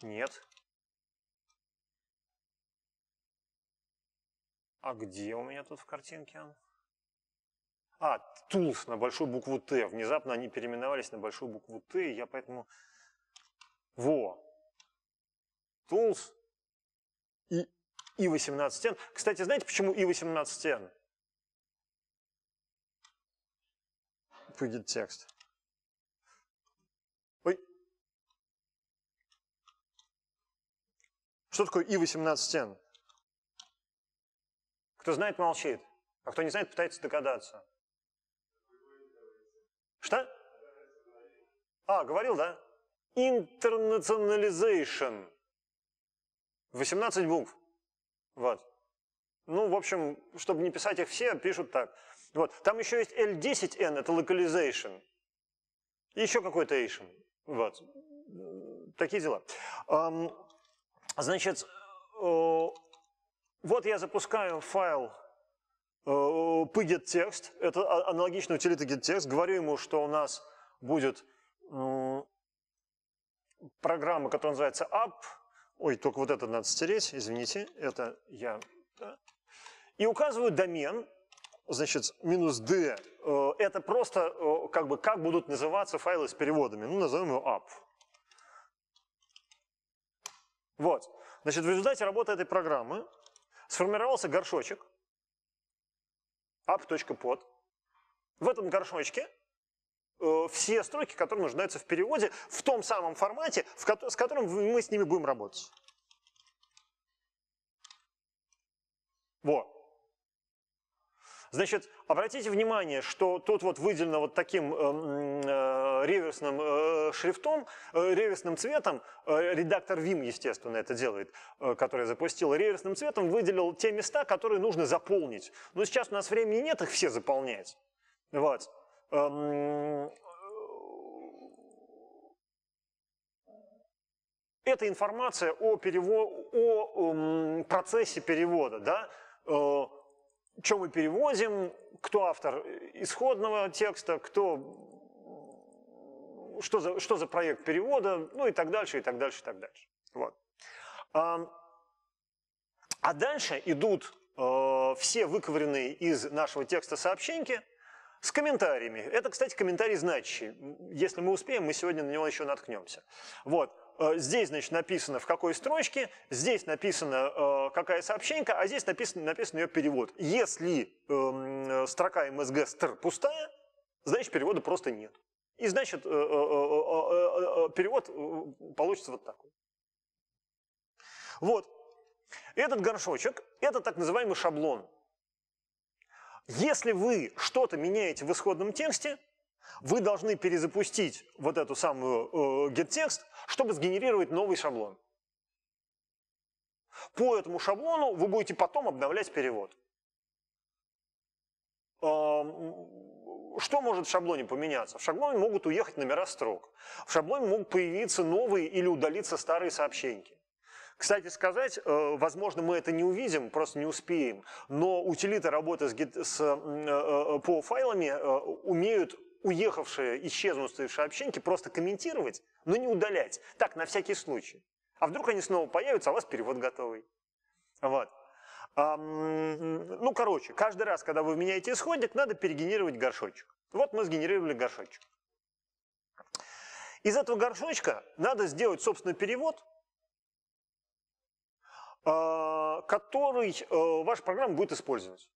S1: Нет. А где у меня тут в картинке он? А, Тулс на большую букву Т. Внезапно они переименовались на большую букву Т, я поэтому... Во! Тулс и И-18Н. Кстати, знаете, почему И-18Н? Пугит текст. Ой. Что такое И-18Н? Кто знает, молчит, а кто не знает, пытается догадаться. Что? А, говорил, да? Internationalization. 18 букв. Вот. Ну, в общем, чтобы не писать их все, пишут так. Вот. Там еще есть L10N, это localization. И еще какой-то Asian. Вот. Такие дела. Значит, вот я запускаю файл pget-текст, э, это а, аналогичная утилита get-текст, говорю ему, что у нас будет ну, программа, которая называется app, ой, только вот это надо стереть, извините, это я, и указываю домен, значит, минус d, э, это просто э, как бы как будут называться файлы с переводами, ну, назовем его app. Вот, значит, в результате работы этой программы сформировался горшочек, app.pod. В этом горшочке э, все строки, которые нуждаются в переводе, в том самом формате, в ко с которым мы с ними будем работать. Вот. Значит, обратите внимание, что тут вот выделено вот таким э, э, реверсным э, шрифтом, реверсным цветом, редактор Vim, естественно, это делает, который запустил, реверсным цветом выделил те места, которые нужно заполнить. Но сейчас у нас времени нет их все заполнять. Вот. Эм, это информация о, перево... о процессе перевода, да, что мы переводим, кто автор исходного текста, кто, что, за, что за проект перевода, ну и так дальше, и так дальше, и так дальше. Вот. А дальше идут э, все выковыренные из нашего текста сообщеньки с комментариями. Это, кстати, комментарий значащий. Если мы успеем, мы сегодня на него еще наткнемся. Вот. Э, здесь, значит, написано в какой строчке, здесь написано э, какая сообщенька, а здесь написан, написан ее перевод. Если эм, строка MSG str пустая, значит, перевода просто нет. И значит, э, перевод получится вот такой. Вот. Этот горшочек – это так называемый шаблон. Если вы что-то меняете в исходном тексте, вы должны перезапустить вот эту самую э, getText, чтобы сгенерировать новый шаблон. По этому шаблону вы будете потом обновлять перевод. Что может в шаблоне поменяться? В шаблоне могут уехать номера строк. В шаблоне могут появиться новые или удалиться старые сообщеньки. Кстати сказать, э, возможно, мы это не увидим, просто не успеем, но утилиты работы с, с, э, э, по файлами умеют уехавшие, исчезнувшие сообщеньки просто комментировать, но не удалять. Так, на всякий случай. А вдруг они снова появятся, а у вас перевод готовый. Вот. Ну, короче, каждый раз, когда вы меняете исходник, надо перегенерировать горшочек. Вот мы сгенерировали горшочек. Из этого горшочка надо сделать, собственно, перевод, а, который э, ваша программа будет использовать.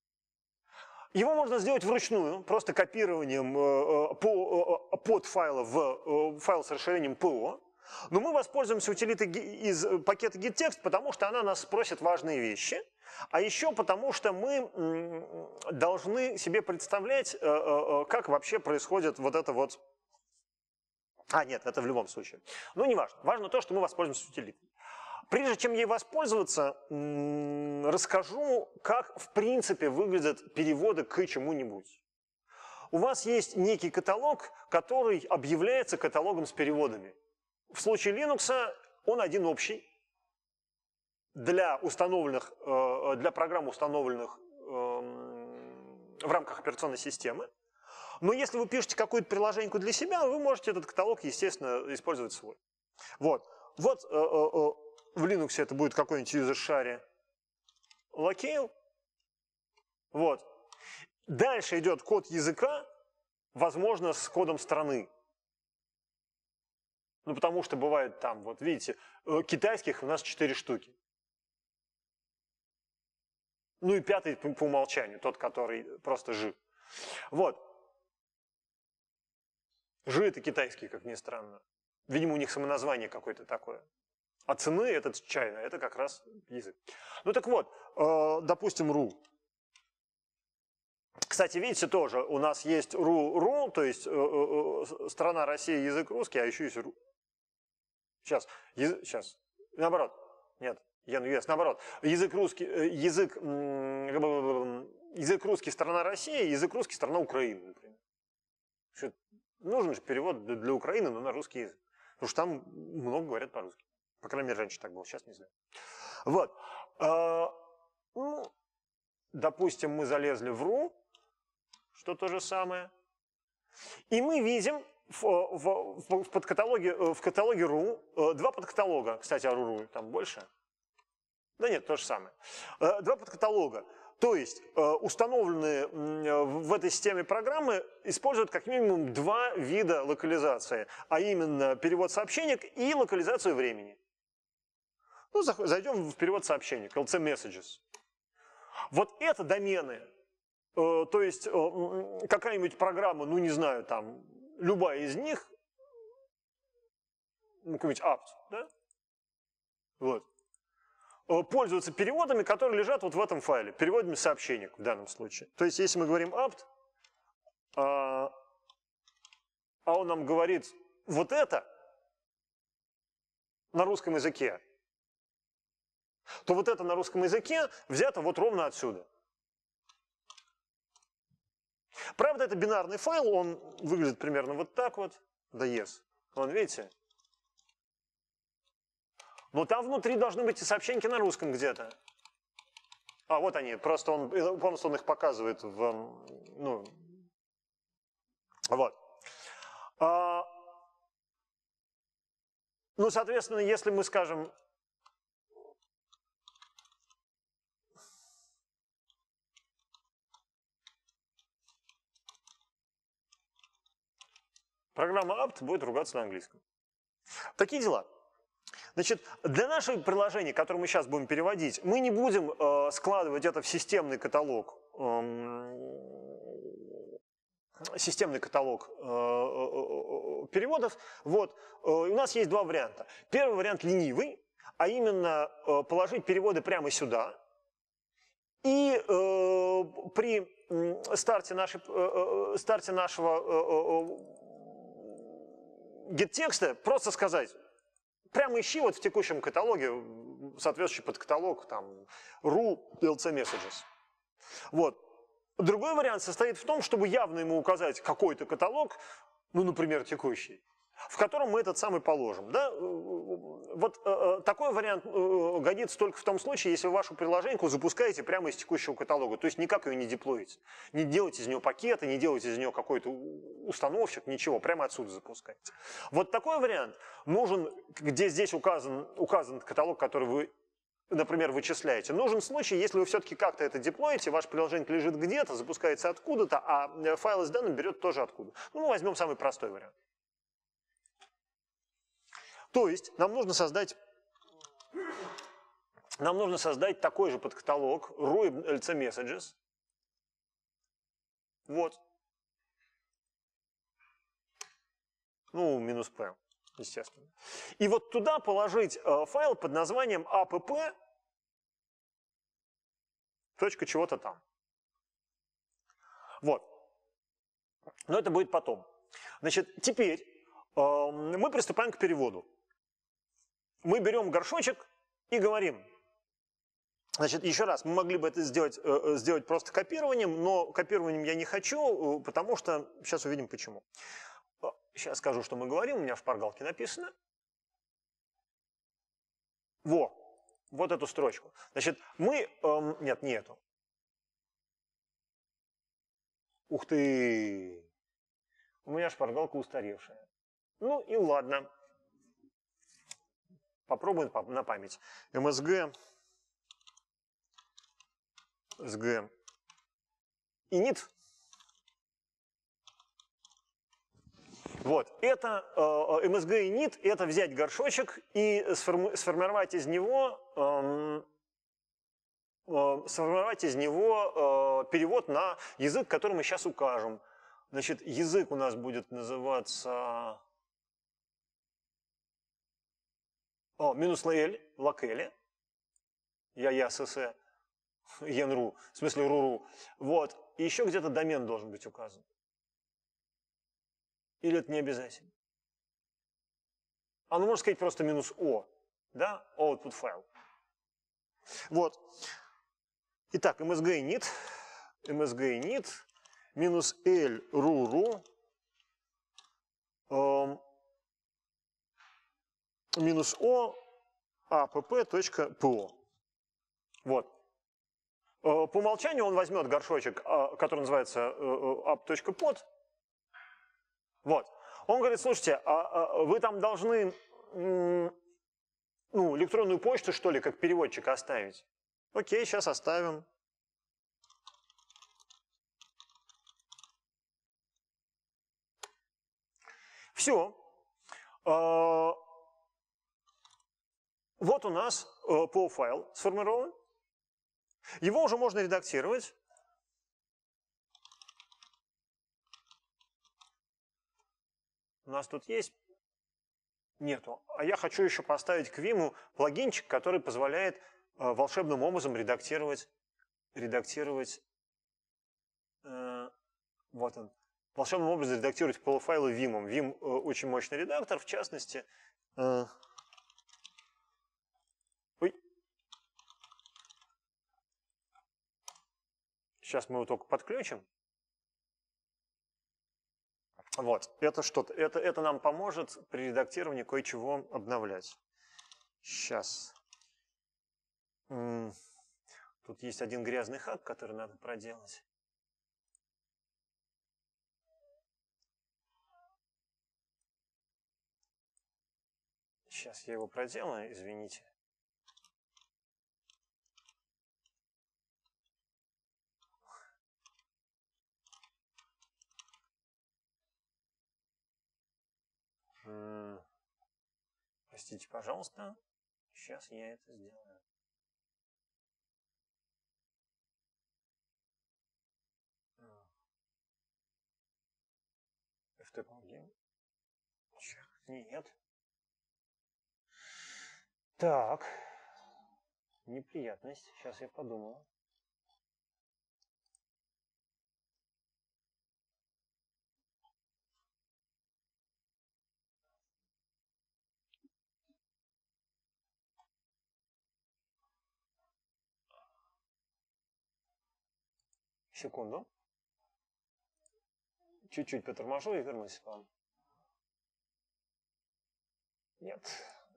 S1: Его можно сделать вручную, просто копированием э, э, э, под файла в файл с расширением PO. Но мы воспользуемся утилитой из пакета GitText, потому что она нас спросит важные вещи, а еще потому что мы должны себе представлять, как вообще происходит вот это вот... А, нет, это в любом случае. Ну, не важно. Важно то, что мы воспользуемся утилитой. Прежде чем ей воспользоваться, расскажу, как в принципе выглядят переводы к чему-нибудь. У вас есть некий каталог, который объявляется каталогом с переводами. В случае Linux он один общий для установленных, э, для программ, установленных эм, в рамках операционной системы. Но если вы пишете какую-то приложеньку для себя, вы можете этот каталог, естественно, использовать свой. Вот. Вот э, э, в Linux это будет какой-нибудь user-share locale. Вот. Дальше идет код языка, возможно, с кодом страны. Ну, потому что бывает там, вот видите, э, китайских у нас 4 штуки. Ну и пятый по, по умолчанию, тот, который просто жи. Вот. Жи это китайский, как ни странно. Видимо, у них самоназвание какое-то такое. А цены этот чайно, это как раз язык. Ну так вот, э, допустим, ru. Кстати, видите, тоже у нас есть ru-ru, то есть э, э, страна России, язык русский, а еще есть ru. Сейчас, сейчас, наоборот, нет, ЕН-ЮС, наоборот, язык русский, язык, язык русский страна России, язык русский страна Украины, например. Нужен же перевод для Украины, но на русский язык. Потому что там много говорят по-русски. По крайней мере, раньше так было, сейчас не знаю. Вот. А, ну, допустим, мы залезли в RU, что то же самое. И мы видим в, в, в, подкаталоге, э, в каталоге RU, э, два подкаталога, кстати, о а RU, там больше. Да нет, то же самое. Э, два подкаталога. То есть установленные в этой системе программы используют как минимум два вида локализации, а именно перевод сообщений и локализацию времени. Ну, зайдем в перевод сообщений, к Messages. Вот это домены, э, то есть э, какая-нибудь программа, ну не знаю, там, любая из них, ну, какой-нибудь apt, да? Вот. Э, пользуются переводами, которые лежат вот в этом файле, переводами сообщений в данном случае. То есть, если мы говорим apt, а, а он нам говорит вот это на русском языке, то вот это на русском языке взято вот ровно отсюда. Правда, это бинарный файл, он выглядит примерно вот так вот, да yes. Вон, видите? Но там внутри должны быть и сообщеньки на русском где-то. А, вот они, просто он, полностью он их показывает в, эм, ну, вот. А, ну, соответственно, если мы скажем Программа apt будет ругаться на английском. Такие дела. Значит, для нашего приложения, которое мы сейчас будем переводить, мы не будем э, складывать это в системный каталог, э, системный каталог э, э, э переводов. Вот, э, у нас есть два варианта. Первый вариант ленивый, а именно положить переводы прямо сюда. И при старте, нашей, старте нашего гид-текста просто сказать, прямо ищи вот в текущем каталоге, соответствующий под каталог, там, ru lc messages. Вот. Другой вариант состоит в том, чтобы явно ему указать какой-то каталог, ну, например, текущий в котором мы этот самый положим. Да? Э, э, вот э, э, такой вариант э, годится только в том случае, если вы вашу приложеньку запускаете прямо из текущего каталога, то есть никак ее не деплоите, не делаете из нее пакеты, не делаете из нее какой-то установщик, ничего, прямо отсюда запускаете. Вот такой вариант нужен, где здесь указан, указан каталог, который вы например, вычисляете. Нужен случай, если вы все-таки как-то это деплоите, ваш приложение лежит где-то, запускается откуда-то, а файлы с данными берет тоже откуда. Ну, возьмем самый простой вариант. То есть нам нужно создать нам нужно создать такой же подкаталог row lc messages. Вот. Ну, минус p, естественно. И вот туда положить э, файл под названием app точка чего-то там. Вот. Но это будет потом. Значит, теперь э, мы приступаем к переводу мы берем горшочек и говорим, Значит, еще раз, мы могли бы это сделать, э, э, сделать просто копированием, но копированием я не хочу, э, потому что сейчас увидим почему. Сейчас скажу, что мы говорим, у меня в паргалке написано. Во, вот эту строчку. Значит, мы... Эм, нет, не эту. Ух ты! У меня шпаргалка устаревшая. Ну и ладно попробуем на память. MSG, SG, init. Вот, это э, MSG init, это взять горшочек и сформи сформировать из него эм, э, сформировать из него э, перевод на язык, который мы сейчас укажем. Значит, язык у нас будет называться о, минус лаэль, лакели, я я сс, енру, в смысле руру. Вот. И еще где-то домен должен быть указан. Или это не обязательно? А ну можно сказать просто минус о, да, output файл. Вот. Итак, msg init, msg init, минус l ruru, минус О app.po. А, вот. Э, по умолчанию он возьмет горшочек, а, который называется app.pod. Э, э, вот. Он говорит, слушайте, а, вы там должны ну, электронную почту, что ли, как переводчик оставить. Окей, сейчас оставим. Все. Вот у нас по э, файл сформирован. Его уже можно редактировать. У нас тут есть? Нету. А я хочу еще поставить к Vim плагинчик, который позволяет э, волшебным образом редактировать, редактировать э, вот он, волшебным образом редактировать полуфайлы Vim. Vim э, очень мощный редактор, в частности, э, Сейчас мы его только подключим. Вот, это что-то, это, это нам поможет при редактировании кое-чего обновлять. Сейчас. Тут есть один грязный хак, который надо проделать.
S2: Сейчас я его проделаю, извините. Простите, пожалуйста. Сейчас я это сделаю. FT а. Палдин.
S1: Нет. Так. Неприятность. Сейчас я подумаю. Секунду. Чуть-чуть поторможу и вернусь к вам. Нет,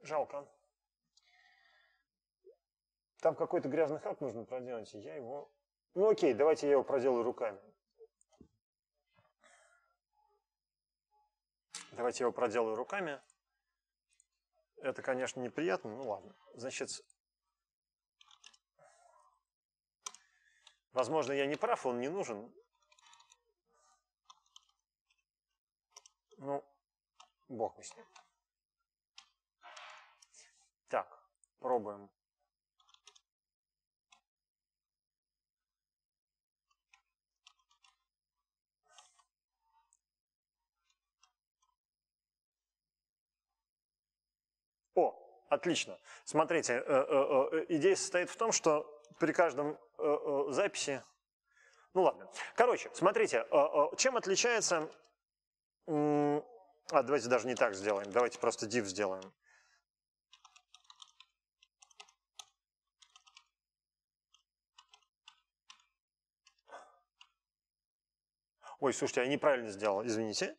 S1: жалко. Там какой-то грязный хак нужно проделать, и я его... Ну окей, давайте я его проделаю руками. Давайте я его проделаю руками. Это, конечно, неприятно, ну ладно. Значит, Возможно, я не прав, он не нужен. Ну, бог бы с ним. Так, пробуем. О, отлично. Смотрите, э, э, э, идея состоит в том, что при каждом Э, э, записи. Ну ладно. Короче, смотрите, э, чем отличается... А, давайте даже не так сделаем. Давайте просто div сделаем. Ой, слушайте, я неправильно сделал, извините.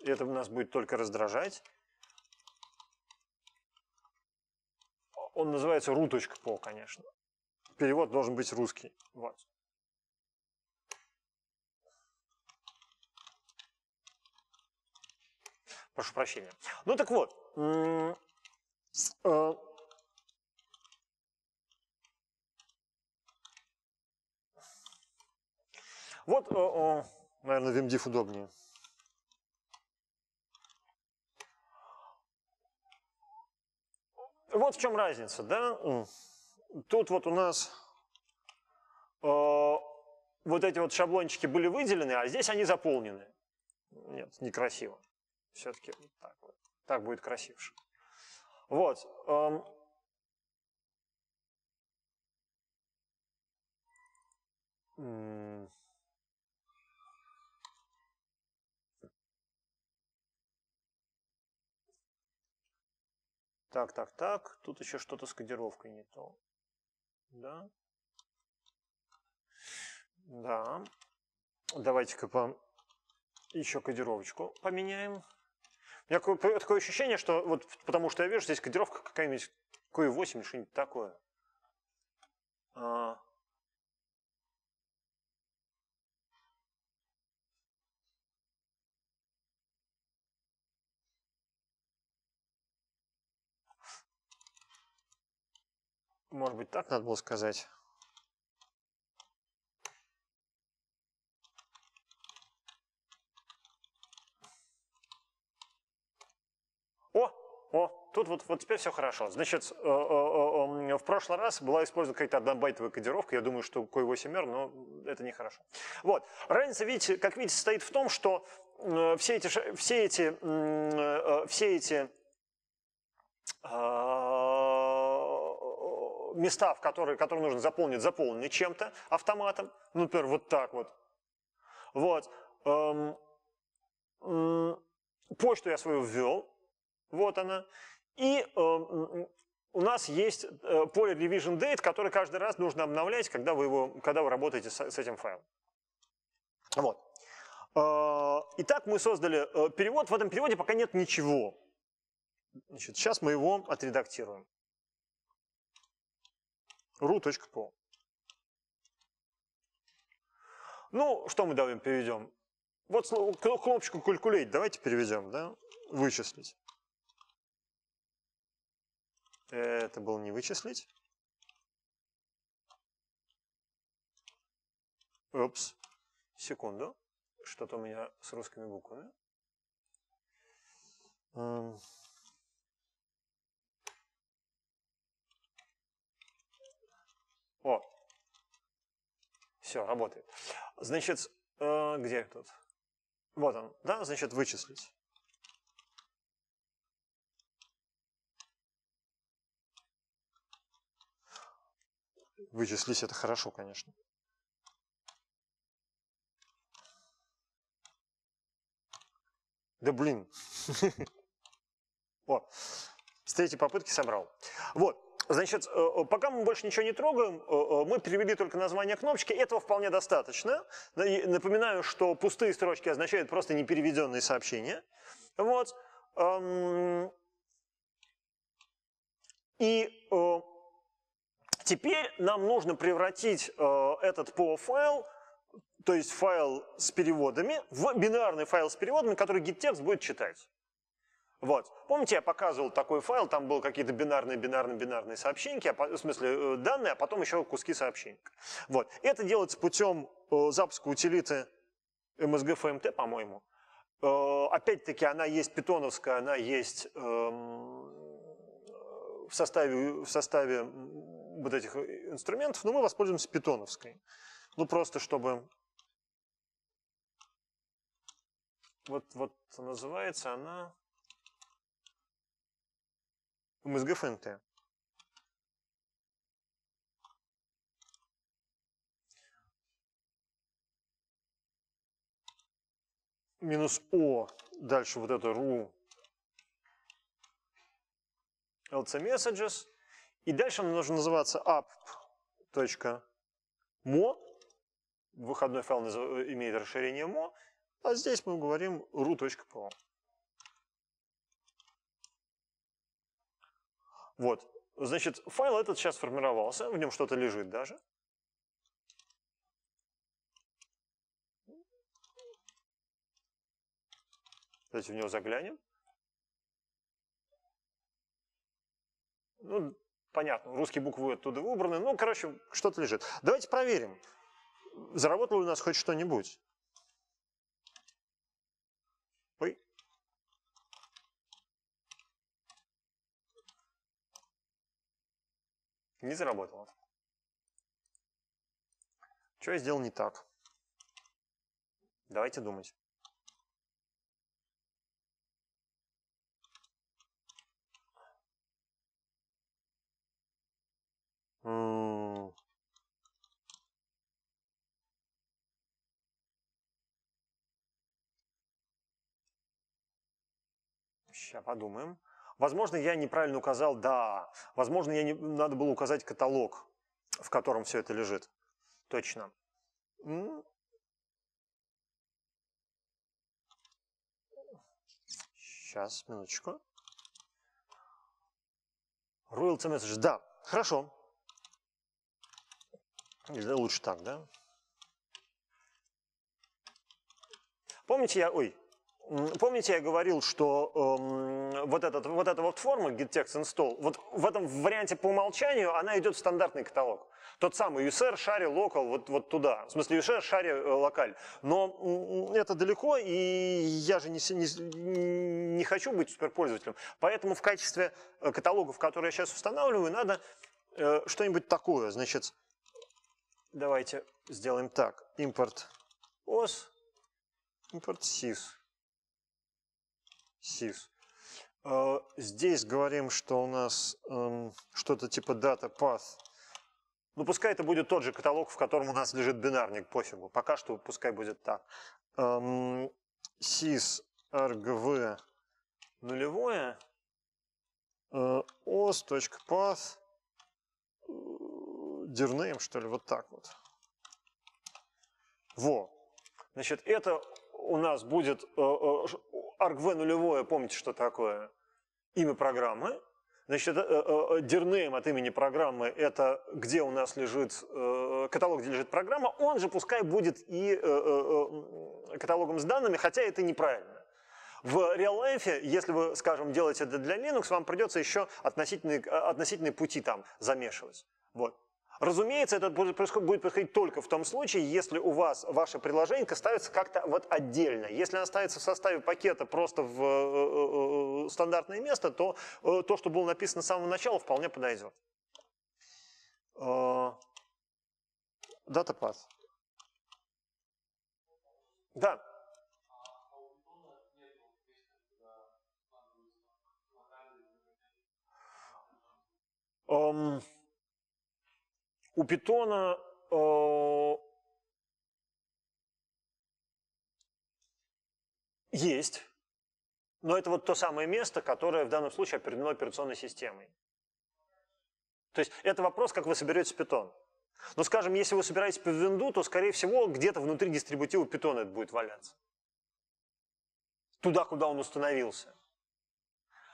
S1: Это нас будет только раздражать. Он называется ru.po, конечно перевод должен быть русский. Вот. Прошу прощения.
S2: Ну так вот, э,
S1: вот, э, наверное, VMDIF удобнее. Вот в чем разница, да? тут вот у нас э, вот эти вот шаблончики были выделены, а здесь они заполнены. Нет, некрасиво. Все-таки вот так, вот. так будет красивше. Вот. Э, Так, так, так. Тут еще что-то с кодировкой не то. Да. Да. Давайте-ка по... еще кодировочку поменяем. У меня такое ощущение, что вот потому что я вижу, здесь кодировка какая-нибудь Q8 или что-нибудь такое. А... Может быть, так надо было сказать. О, о, тут вот, вот теперь все хорошо. Значит, э, э, э, в прошлый раз была использована какая-то однобайтовая кодировка. Я думаю, что кое 8 r но это нехорошо. Вот. Разница, видите, как видите, состоит в том, что все эти, все эти, все эти места, в которые, которые нужно заполнить, заполнены чем-то автоматом. Ну, например, вот так вот. Вот. Эм, почту я свою ввел. Вот она. И э, у нас есть э, поле revision date, которое каждый раз нужно обновлять, когда вы, его, когда вы работаете с, с этим файлом. Вот. Э, итак, мы создали перевод. В этом переводе пока нет ничего. Значит, сейчас мы его отредактируем ru.pom. Ну, что мы давим, переведем? Вот кнопочку calculate давайте переведем, да? Вычислить. Это было не вычислить. Опс. Секунду. Что-то у меня с русскими буквами. Эм. О, все, работает. Значит, э, где тут? Вот он, да, значит, вычислить. Вычислить это хорошо, конечно. Да блин. О, с третьей попытки собрал. Вот, Значит, э, э, пока мы больше ничего не трогаем, э, мы перевели только название кнопочки, этого вполне достаточно. Напоминаю, что пустые строчки означают просто непереведенные сообщения. Вот. И теперь нам нужно превратить этот PO-файл то есть файл с переводами, в бинарный файл с переводами, который GitText будет читать. Вот. Помните, я показывал такой файл, там были какие-то бинарные, бинарные, бинарные сообщения, а в смысле э, данные, а потом еще куски сообщений. Вот. Это делается путем э, запуска утилиты MSGFMT, эм эм по-моему. Э, опять-таки, она есть питоновская, она есть эм, в составе, в составе вот этих инструментов, но мы воспользуемся питоновской. Ну, просто чтобы... Вот, вот называется она... МСГ ФНТ. Минус О, дальше вот это RU LC messages. И дальше оно должно называться app.mo. Выходной файл имеет расширение mo. А здесь мы говорим ru.po. Вот. Значит, файл этот сейчас сформировался, в нем что-то лежит даже. Давайте в него заглянем. Ну, понятно, русские буквы оттуда выбраны. Ну, короче, что-то лежит. Давайте проверим, заработало у нас хоть что-нибудь. Не заработало. Что я сделал не так? Давайте думать. Сейчас подумаем. Возможно, я неправильно указал «да». Возможно, я не... надо было указать каталог, в котором все это лежит. Точно. Сейчас, минуточку. Royalty message. Да, хорошо. Или лучше так, да? Помните, я... Ой, Помните, я говорил, что э, вот, этот, вот эта вот форма GitText Install, вот в этом варианте по умолчанию она идет в стандартный каталог. Тот самый USR, шаре, локал, вот, вот туда. В смысле USR, шаре, э, локаль. Но это далеко, и я же не, не, не хочу быть суперпользователем. Поэтому в качестве э, каталогов, которые я сейчас устанавливаю, надо э, что-нибудь такое. Значит, давайте сделаем так. Импорт OS, импорт sys. SIS. А, здесь говорим, что у нас эм, что-то типа data path. Ну, пускай это будет тот же каталог, в котором у нас лежит бинарник, пофигу. Пока что пускай будет так. SIS эм, RGV нулевое, os.path, э, dirname, э, что ли, вот так вот. Во. Значит, это у нас будет э, argv нулевое, помните, что такое? Имя программы. Значит, э, э, э, дирнейм от имени программы – это где у нас лежит каталог, где лежит программа. Он же пускай будет и каталогом с данными, хотя это неправильно. В real life, если вы, скажем, делаете это для Linux, вам придется еще относительные, относительные пути там замешивать. Вот. Разумеется, это будет происходить только в том случае, если у вас ваше приложение ставится как-то вот отдельно. Если она ставится в составе пакета просто в э, э, э, стандартное место, то то, что было написано с самого начала, вполне подойдет. Датапас. Да. Um... У Питона э, есть, но это вот то самое место, которое в данном случае определено операционной системой. То есть это вопрос, как вы соберете питон. Но, скажем, если вы собираетесь под винду, то, скорее всего, где-то внутри дистрибутива питона это будет валяться. Туда, куда он установился.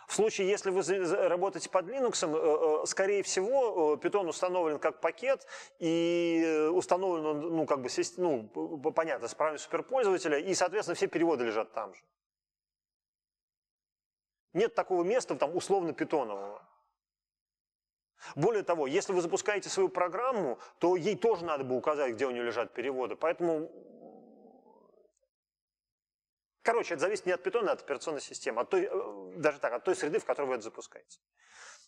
S1: В случае, если вы работаете под Linux, э, э, скорее всего, э, Python установлен как пакет, и установлен ну, как бы, ну, понятно, с правами суперпользователя, и, соответственно, все переводы лежат там же. Нет такого места, там, условно, питонового. Более того, если вы запускаете свою программу, то ей тоже надо бы указать, где у нее лежат переводы. Поэтому Короче, это зависит не от питона, а от операционной системы, от той, э, даже так, от той среды, в которой вы это запускаете.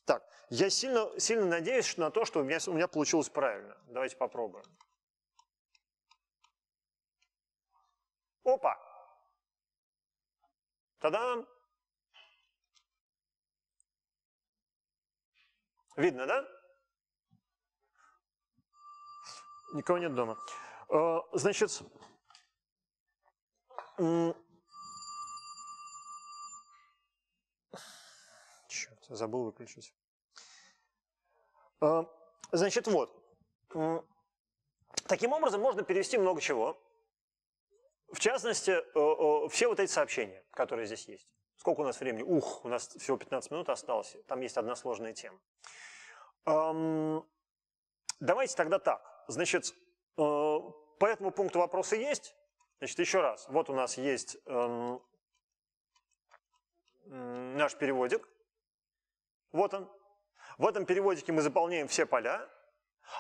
S1: Так, я сильно, сильно надеюсь на то, что у меня, у меня получилось правильно. Давайте попробуем. Опа! Та-дам! Видно, да? Никого нет дома. Э, значит, Все, забыл выключить. Эм, значит, вот. Таким образом можно перевести много чего. В частности, э, э, все вот эти сообщения, которые здесь есть. Сколько у нас времени? Ух, у нас всего 15 минут осталось. Там есть одна сложная тема. Эм, давайте тогда так. Значит, э, по этому пункту вопросы есть. Значит, еще раз. Вот у нас есть эм, наш переводик. Вот он. В этом переводике мы заполняем все поля,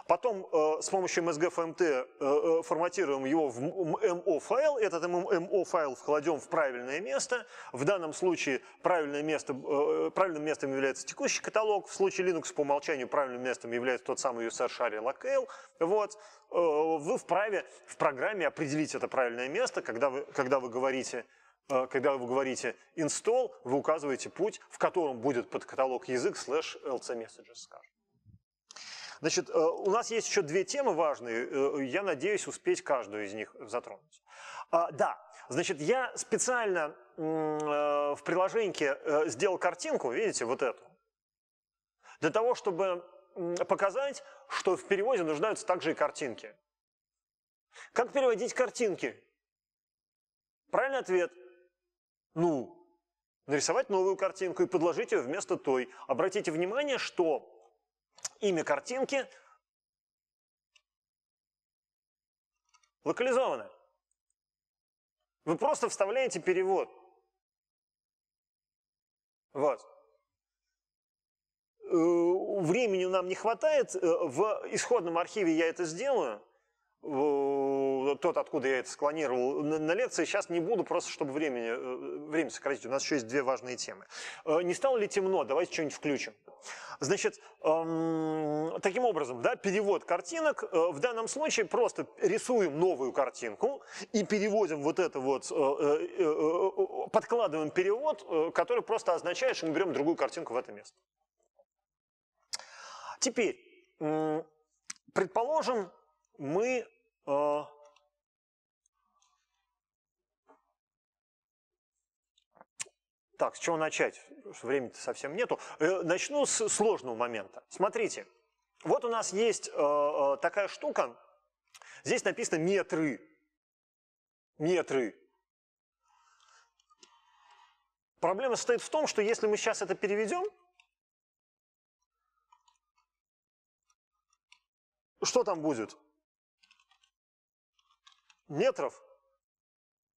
S1: потом э, с помощью MSG-FMT э, э, форматируем его в MO-файл, этот MO-файл вкладем в правильное место, в данном случае правильное место, э, э, правильным местом является текущий каталог, в случае Linux по умолчанию правильным местом является тот самый usr share locale, вот, э, вы вправе в программе определить это правильное место, когда вы, когда вы говорите Э, когда вы говорите install, вы указываете путь, в котором будет под каталог язык slash lc скажем. Значит, э, у нас есть еще две темы важные, э, я надеюсь успеть каждую из них затронуть. А, да, значит, я специально в приложеньке сделал картинку, видите, вот эту, для того, чтобы показать, что в переводе нуждаются также и картинки. Как переводить картинки? Правильный ответ – ну, нарисовать новую картинку и подложить ее вместо той. Обратите внимание, что имя картинки локализовано. Вы просто вставляете перевод. Вот. Э, времени нам не хватает. Э, в исходном архиве я это сделаю тот, откуда я это склонировал на, лекции, сейчас не буду, просто чтобы времени, э, время сократить. У нас еще есть две важные темы. Э, не стало ли темно? Давайте что-нибудь включим. Значит, эм, таким образом, да, перевод картинок, э, в данном случае просто рисуем новую картинку и переводим вот это вот, подкладываем перевод, который просто означает, что мы берем другую картинку в это место. Теперь, предположим, мы а, так, с чего начать? Времени-то совсем нету. Э, начну с сложного момента. Смотрите, вот у нас есть э, э, такая штука. Здесь написано метры. Метры. Проблема состоит в том, что если мы сейчас это переведем, что там будет? метров.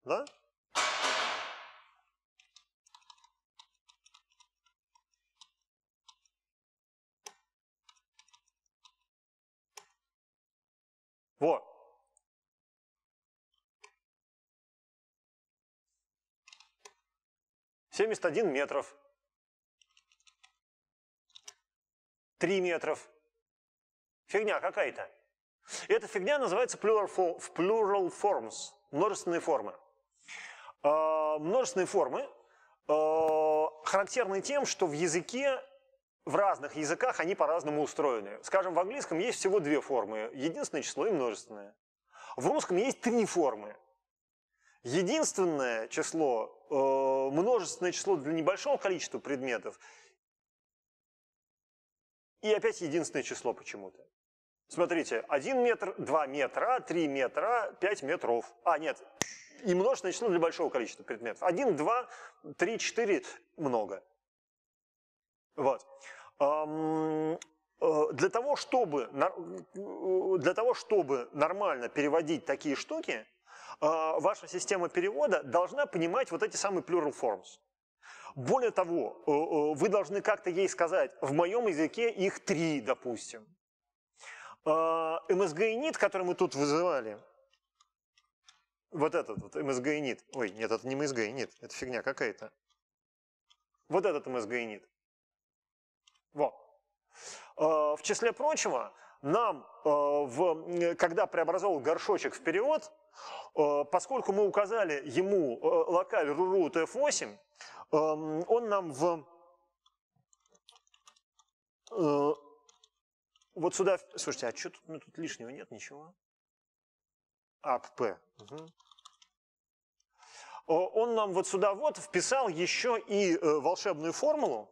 S1: Да?
S2: Во. Семьдесят один метров.
S1: Три метров. Фигня какая-то. И эта фигня называется plural, plural forms, множественные формы. А, множественные формы а, характерны тем, что в языке в разных языках они по-разному устроены. Скажем, в английском есть всего две формы. Единственное число и множественное. В русском есть три формы. Единственное число, э, множественное число для небольшого количества предметов и опять единственное число почему-то. Смотрите, 1 метр, 2 метра, 3 метра, 5 метров. А, нет, и множественное число для большого количества предметов. 1, 2, 3, 4 – много. Вот. Э, для того, чтобы, э, для того, чтобы нормально переводить такие штуки, э, ваша система перевода должна понимать вот эти самые plural forms. Более того, вы должны как-то ей сказать, в моем языке их три, допустим. MSG-init, э, который мы тут вызывали, вот этот вот MSG-init, ой, нет, это не MSG-init, это фигня какая-то. Вот этот MSG-init. Во. Э, в числе прочего, нам, э, когда преобразовал горшочек в перевод, поскольку мы указали ему локаль root f8, эм, он нам в вот сюда... Слушайте, а что тут, ну, тут лишнего нет, ничего. АП. Угу. Он нам вот сюда вот вписал еще и э, волшебную формулу.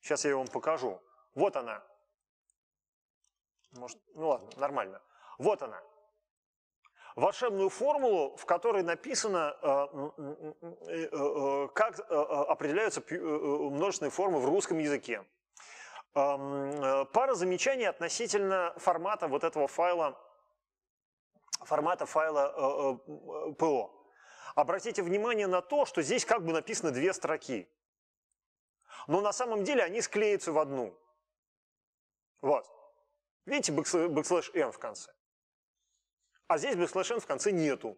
S1: Сейчас я ее вам покажу. Вот она. Может, ну ладно, нормально. Вот она. Волшебную формулу, в которой написано, как определяются множественные формы в русском языке. Э, пара замечаний относительно формата вот этого файла, формата файла э, э, ПО. Обратите внимание на то, что здесь как бы написаны две строки. Но на самом деле они склеятся в одну. Вот. Видите, backslash n в конце. А здесь backslash n в конце нету.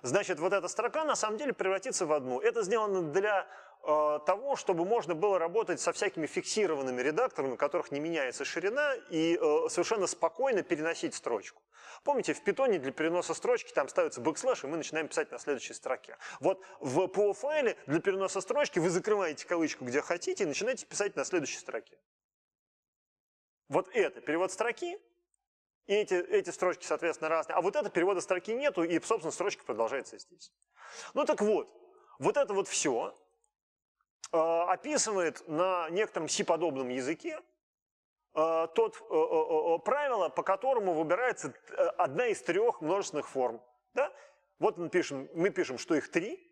S1: Значит, вот эта строка на самом деле превратится в одну. Это сделано для Э, того, чтобы можно было работать со всякими фиксированными редакторами, у которых не меняется ширина, и э, совершенно спокойно переносить строчку. Помните, в питоне для переноса строчки там ставится бэкслэш, и мы начинаем писать на следующей строке. Вот в PO файле для переноса строчки вы закрываете кавычку где хотите и начинаете писать на следующей строке. Вот это перевод строки, и эти, эти строчки, соответственно, разные. А вот это перевода строки нету, и, собственно, строчка продолжается здесь. Ну так вот, вот это вот все Э, описывает на некотором си-подобном языке э, тот э, правило, по которому выбирается одна из трех множественных форм. Да? Вот мы пишем, мы пишем, что их три.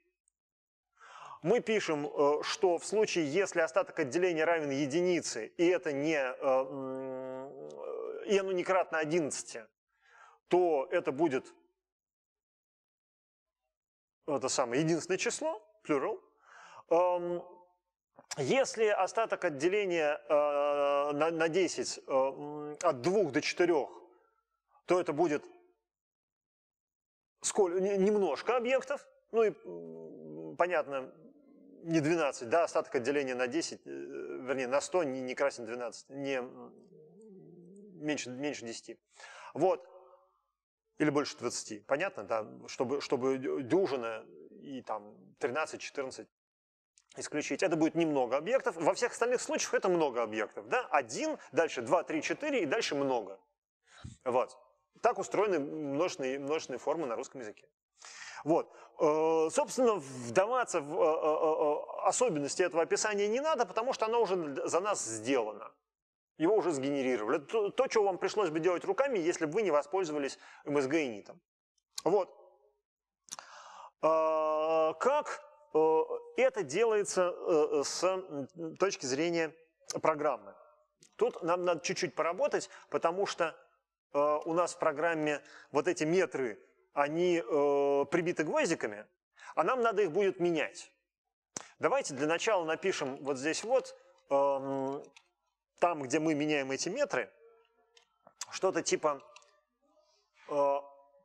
S1: Мы пишем, что в случае, если остаток отделения равен единице, и это не и n не кратно 11, то это будет это самое единственное число, плюрал. Если остаток отделения э, на, на 10 э, от 2 до 4, то это будет сколь, немножко объектов, ну и, понятно, не 12, да, остаток отделения на 10, э, вернее, на 100 не, не красен 12, не, меньше, меньше 10. Вот. Или больше 20. Понятно, да, чтобы, чтобы дюжина и там 13, 14, исключить. Это будет немного объектов. Во всех остальных случаях это много объектов. Да? Один, дальше два, три, четыре и дальше много. Вот. Так устроены множественные, множественные формы на русском языке. Вот. Э, собственно, вдаваться в э, э, особенности этого описания не надо, потому что оно уже за нас сделано. Его уже сгенерировали. То, то что вам пришлось бы делать руками, если бы вы не воспользовались МСГ и НИТом. Вот. Как Э, это делается э, э, с точки зрения программы. Тут нам надо чуть-чуть поработать, потому что у нас в программе вот эти метры, они прибиты гвоздиками, а нам надо их будет менять. Давайте для начала напишем вот здесь вот, эм, там, где мы меняем эти метры, что-то типа...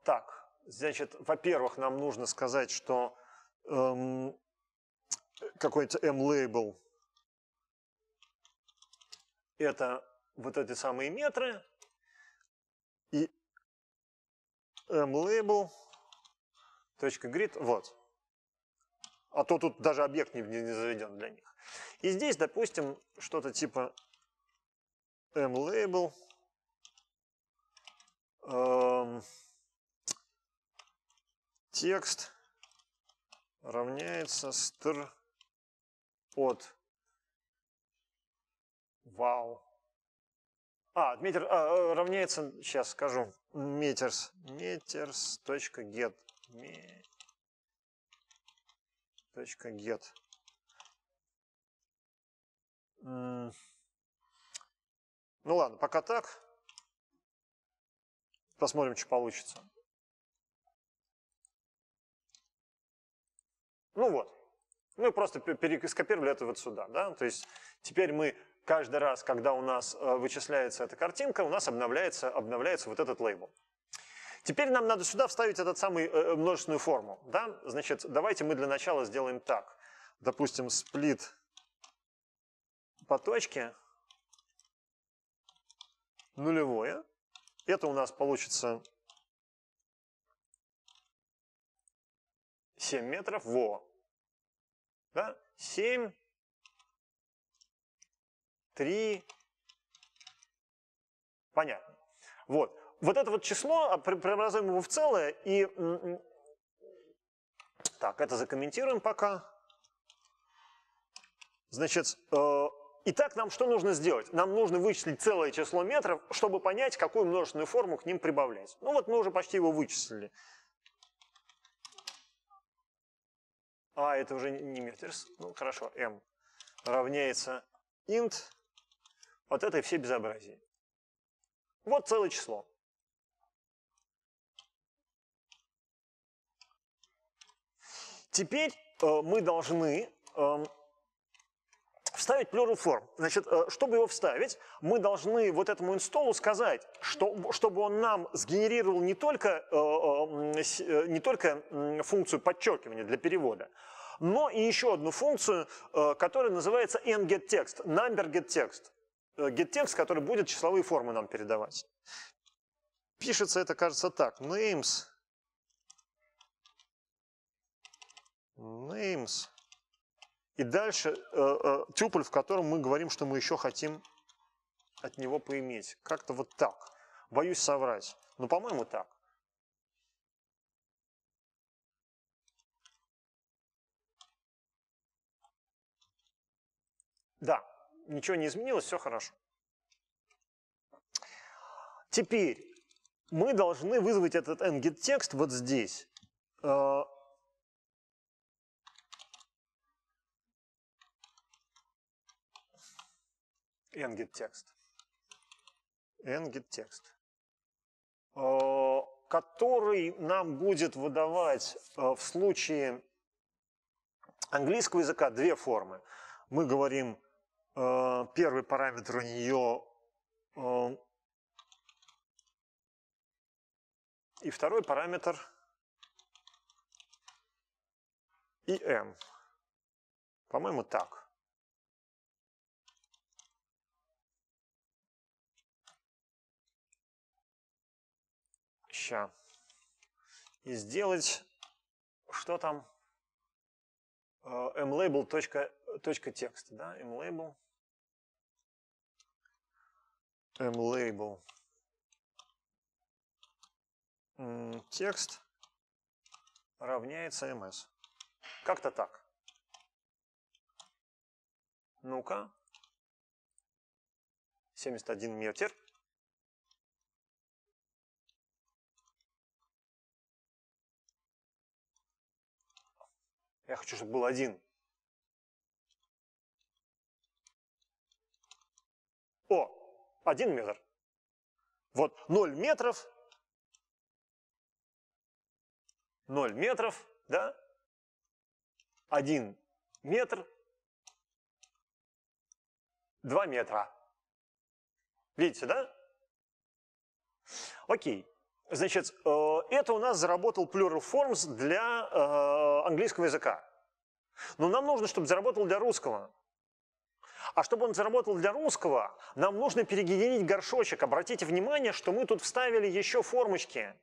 S1: Так, значит, во-первых, нам нужно сказать, что эм, какой-нибудь m-лейбл. Это вот эти самые метры. И m-label.grid, вот. А то тут даже объект не, не заведен для них. И здесь, допустим, что-то типа m-label. Эм, текст равняется стр от вау. А, метр а, равняется, сейчас скажу, meters, meters точка get, Me, точка get.
S2: Ну ладно, пока так.
S1: Посмотрим, что получится. Ну вот. Мы просто скопировали это вот сюда. Да? То есть теперь мы каждый раз, когда у нас э, вычисляется эта картинка, у нас обновляется, обновляется вот этот лейбл. Теперь нам надо сюда вставить этот самый э, э, множественную форму. Да? Значит, давайте мы для начала сделаем так. Допустим, сплит по точке нулевое. Это у нас получится 7
S2: метров. Во! Да? 7,
S1: 3, понятно. Вот. Вот это вот число, а, преобразуем его в целое, и... Так, это закомментируем пока. Значит, э, итак, нам что нужно сделать? Нам нужно вычислить целое число метров, чтобы понять, какую множественную форму к ним прибавлять. Ну вот мы уже почти его вычислили. А это уже не метерс. Ну, хорошо, m равняется int вот это и все безобразие. Вот целое число. Теперь э, мы должны э, Вставить плюруформ. Значит, э, чтобы его вставить, мы должны вот этому инстоллу сказать, что, чтобы он нам сгенерировал не только, э, э, не только функцию подчеркивания для перевода, но и еще одну функцию, которая называется ngettext, numbergettext, gettext GetText, который будет числовые формы нам передавать. Пишется это, кажется, так. Names. Names. И дальше э, э в котором мы говорим, что мы еще хотим от него поиметь. Как-то вот так. Боюсь соврать. Но, по-моему, так. Да, ничего не изменилось, все хорошо. Теперь мы должны вызвать этот nget текст вот здесь. Э, текст, ngText. текст, э, который нам будет выдавать э, в случае английского языка две формы. Мы говорим, э, первый параметр у нее и второй параметр
S2: и im. По-моему, так.
S1: веща и сделать, что там, э, mlabel.txt, да, mlabel, mlabel, текст равняется ms. Как-то так. Ну-ка.
S2: 71 метр. Я хочу, чтобы был один. О, один метр. Вот ноль метров, ноль метров, да? Один метр,
S1: два метра. Видите, да? Окей. Значит, э, это у нас заработал plural forms для э, английского языка. Но нам нужно, чтобы заработал для русского. А чтобы он заработал для русского, нам нужно перегенерить горшочек. Обратите внимание, что мы тут вставили еще формочки.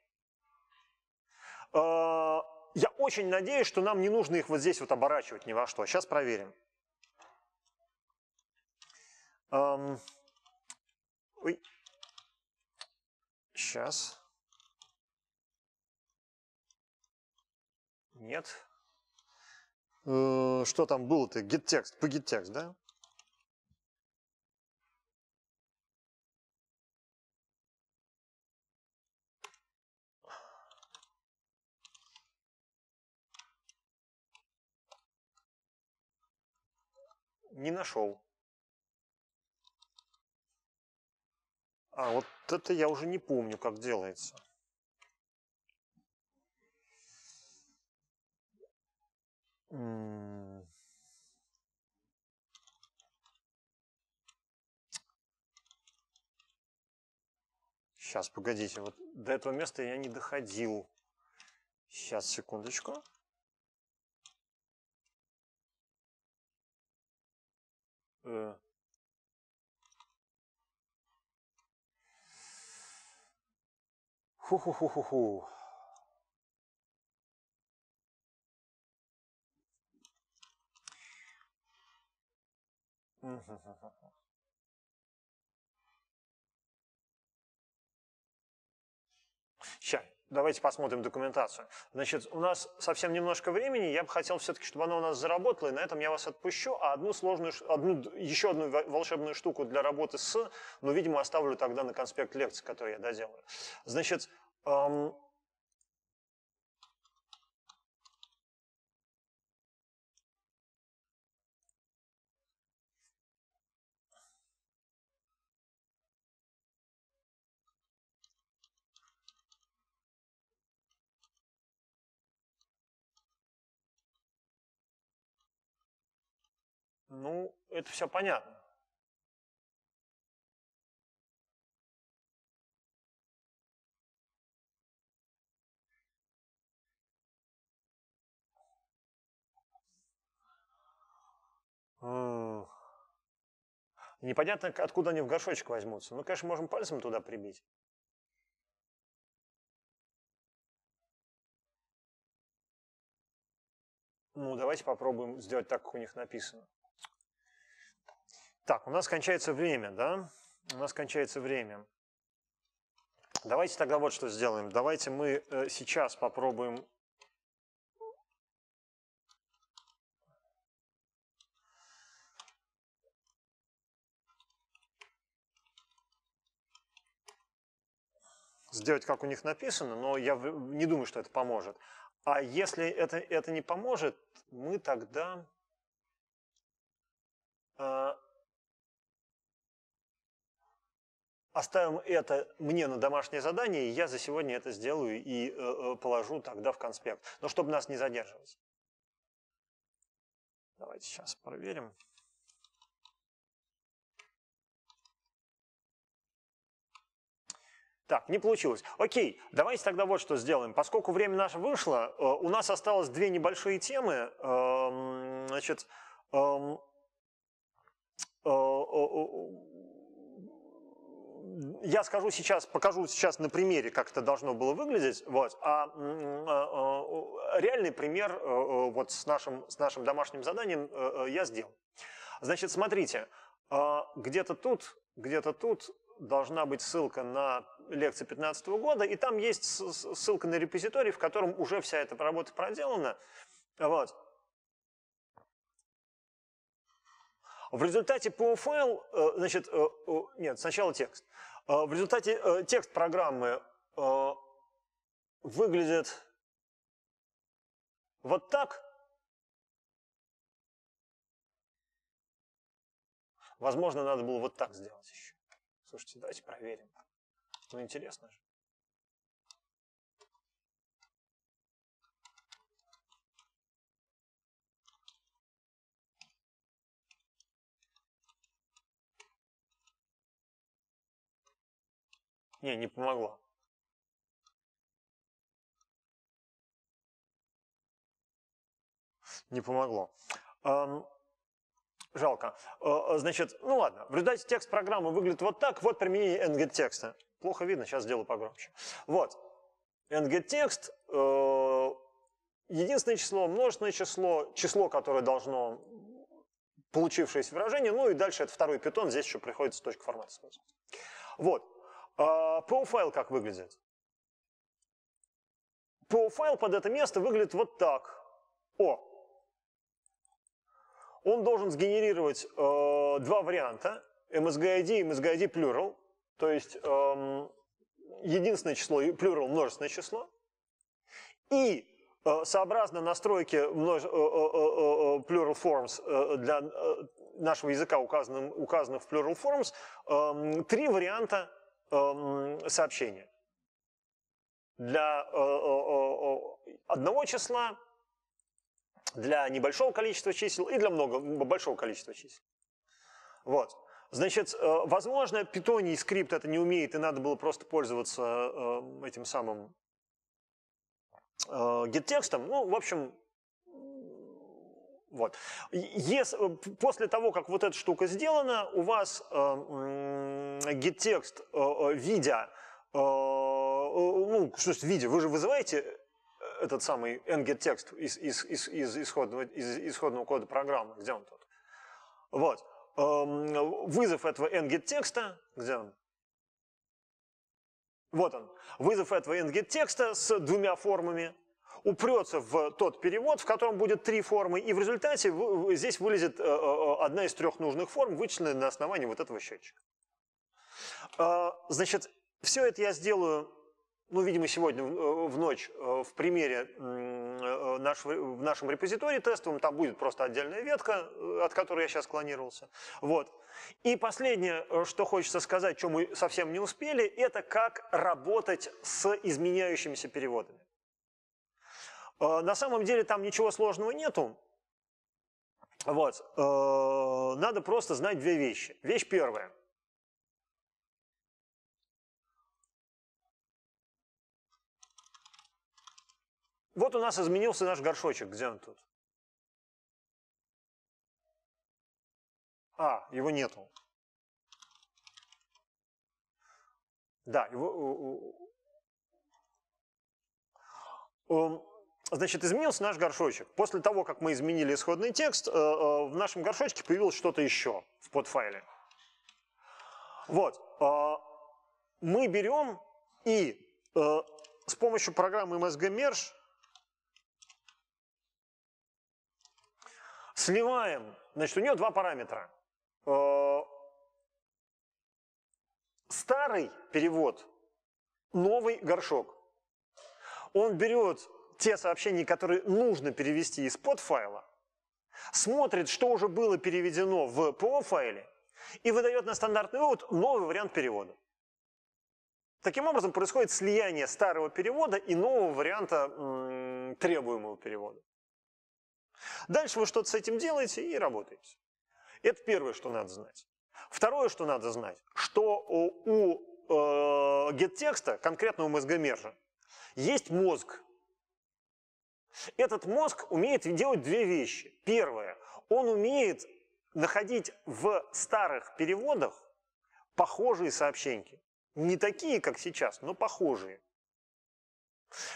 S1: Э, я очень надеюсь, что нам не нужно их вот здесь вот оборачивать ни во что. Сейчас проверим. Эм, ой. Сейчас. Нет. Э, что там было-то? GetText, по GetText, да?
S2: Не нашел.
S1: А вот это я уже не помню, как делается. Сейчас, погодите, вот до этого места я не доходил. Сейчас, секундочку. Э.
S2: Ху-ху-ху-ху-ху.
S1: Сейчас, давайте посмотрим документацию. Значит, у нас совсем немножко времени, я бы хотел все-таки, чтобы оно у нас заработало, и на этом я вас отпущу, а одну сложную, одну, еще одну волшебную штуку для работы с, ну, видимо, оставлю тогда на конспект лекции, который я доделаю. Значит, эм,
S2: Ну, это все понятно.
S1: Непонятно, откуда они в горшочек возьмутся. Ну, конечно, можем пальцем туда прибить. Ну, давайте попробуем сделать так, как у них написано. Так, у нас кончается время, да? У нас кончается время. Давайте тогда вот что сделаем. Давайте мы э, сейчас попробуем... сделать, как у них написано, но я не думаю, что это поможет. А если это, это не поможет, мы тогда э, оставим это мне на домашнее задание, и я за сегодня это сделаю и э, э, положу тогда в конспект. Но чтобы нас не задерживать. Давайте сейчас проверим. Так, не получилось. Окей, давайте тогда вот что сделаем. Поскольку время наше вышло, э, у нас осталось две небольшие темы. Эм, значит, эм, я скажу сейчас, покажу сейчас на примере, как это должно было выглядеть, вот, а, а, а реальный пример э, э, вот с нашим, с нашим домашним заданием э, я сделал. Значит, смотрите, где-то тут, где-то тут должна быть ссылка на лекции 2015 года, и там есть ссылка на репозиторий, в котором уже вся эта работа проделана. Вот. В результате по POFL, значит, нет, сначала текст. Э, в результате э, текст программы э, выглядит вот так.
S2: Возможно, надо было вот так сделать еще. Слушайте, давайте проверим. Ну, интересно же. Не, не помогло.
S1: Не помогло. Жалко. Э, э, значит, ну ладно. В результате текст программы выглядит вот так. Вот применение NGET-текста. Плохо видно, сейчас сделаю погромче. Вот. NGET-текст. Э, единственное число, множественное число, число, которое должно получившееся выражение, ну и дальше это второй питон, здесь еще приходится точка формата Вот. А, PO файл как выглядит? PO файл под это место выглядит вот так. О! Он должен сгенерировать э, два варианта, MSGID и MSGID plural, то есть э, единственное число и plural множественное число. И э, сообразно настройке множ... э, э, э, э, э plural forms для нашего языка, указанным, указанных в plural forms, эм, три варианта Эм, сообщения. Для э, э, э, одного числа, для небольшого количества чисел и для много, большого количества чисел. Вот. Значит, возможно, питоний скрипт это не умеет, и надо было просто пользоваться этим самым гет-текстом. Ну, в общем, вот. Если, после того, как вот эта штука сделана, у вас Get GetText, э, э, видя, э, ну, что есть видя, вы же вызываете этот самый NGetText из, из, из, из, исходного, из исходного кода программы, где он тут? Вот. Эм, вызов этого текста, где он? Вот он. Вызов этого текста с двумя формами упрется в тот перевод, в котором будет три формы, и в результате здесь вылезет одна из трех нужных форм, вычисленная на основании вот этого счетчика. А, значит, все это я сделаю, ну, видимо, сегодня в э, ночь э, в примере э, в нашем репозитории тестовом. Там будет просто отдельная ветка, от которой я сейчас клонировался. Вот. И последнее, что хочется сказать, что мы совсем не успели, это как работать с изменяющимися переводами. На самом деле там ничего сложного нету. Вот. Надо просто знать две вещи. Вещь первая –
S2: Вот у нас изменился наш горшочек. Где он тут? А, его нету.
S1: Да, его... Эм, значит, изменился наш горшочек. После того, как мы изменили исходный текст, э, э, в нашем горшочке появилось что-то еще в подфайле. Вот. Э, мы берем и с помощью программы MSG Merge Сливаем, значит, у нее два параметра. Э, старый перевод, новый горшок. Он берет те сообщения, которые нужно перевести из под файла, смотрит, что уже было переведено в ПО-файле, и выдает на стандартный вывод новый вариант перевода. Таким образом происходит слияние старого перевода и нового варианта требуемого перевода. Дальше вы что-то с этим делаете и работаете. Это первое, что надо знать. Второе, что надо знать, что у э, геттекста, конкретного мозгомержа, есть мозг. Этот мозг умеет делать две вещи. Первое, он умеет находить в старых переводах похожие сообщеньки. Не такие, как сейчас, но похожие.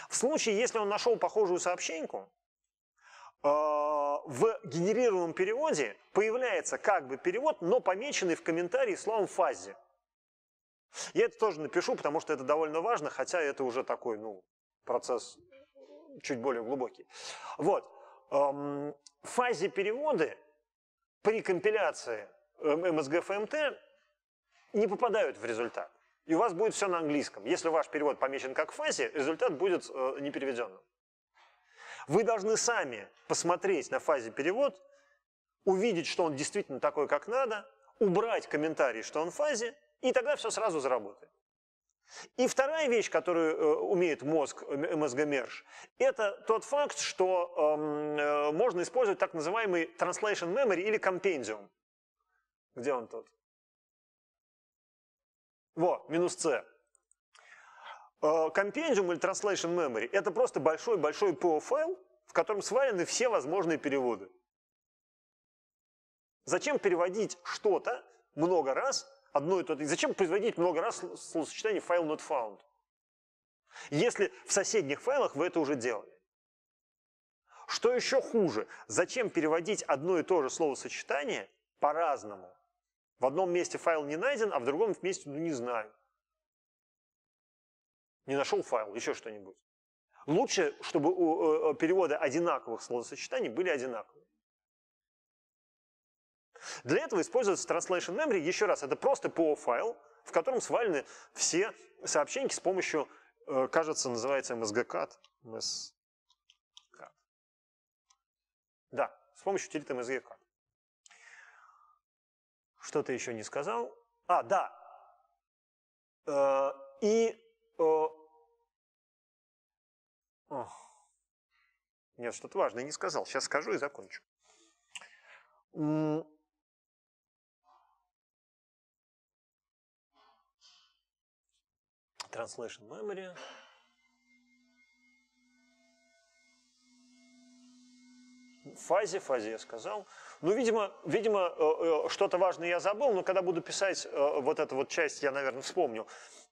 S1: В случае, если он нашел похожую сообщеньку, а, в генерированном переводе появляется как бы перевод, но помеченный в комментарии словом «фазе». Я это тоже напишу, потому что это довольно важно, хотя это уже такой, ну, процесс чуть более глубокий. Вот. В фазе переводы при компиляции MSGFMT эм, эм эм не попадают в результат. И у вас будет все на английском. Если ваш перевод помечен как фазе, результат будет э, непереведенным. Вы должны сами посмотреть на фазе перевод, увидеть, что он действительно такой, как надо, убрать комментарий, что он в фазе, и тогда все сразу заработает. И вторая вещь, которую э, умеет мозг, э, мозгомерж, это тот факт, что эм, э, можно использовать так называемый translation memory или компендиум. Где он тут? Во, минус С. Э, компендиум или Translation Memory – это просто большой-большой PO-файл, в котором свалены все возможные переводы. Зачем переводить что-то много раз, одно и то же? Зачем производить много раз словосочетание «файл not found»? Если в соседних файлах вы это уже делали. Что еще хуже? Зачем переводить одно и то же словосочетание по-разному? В одном месте файл не найден, а в другом месте ну, не знаю не нашел файл, еще что-нибудь. Лучше, чтобы у, э, э, переводы одинаковых словосочетаний были одинаковые. Для этого используется Translation Memory, еще раз, это просто PO файл, в котором свалены все сообщения с помощью, э, кажется, называется MSGCAT. MSGCAT. Да, с помощью утилиты MSGCAT. Что-то еще не сказал. А, да. И о...
S2: О. Нет, что-то важное не сказал. Сейчас скажу и закончу. Translation memory.
S1: фазе, фазе я сказал. Ну, видимо, видимо э, э, что-то важное я забыл, но когда буду писать э, вот эту вот часть, я, наверное, вспомню.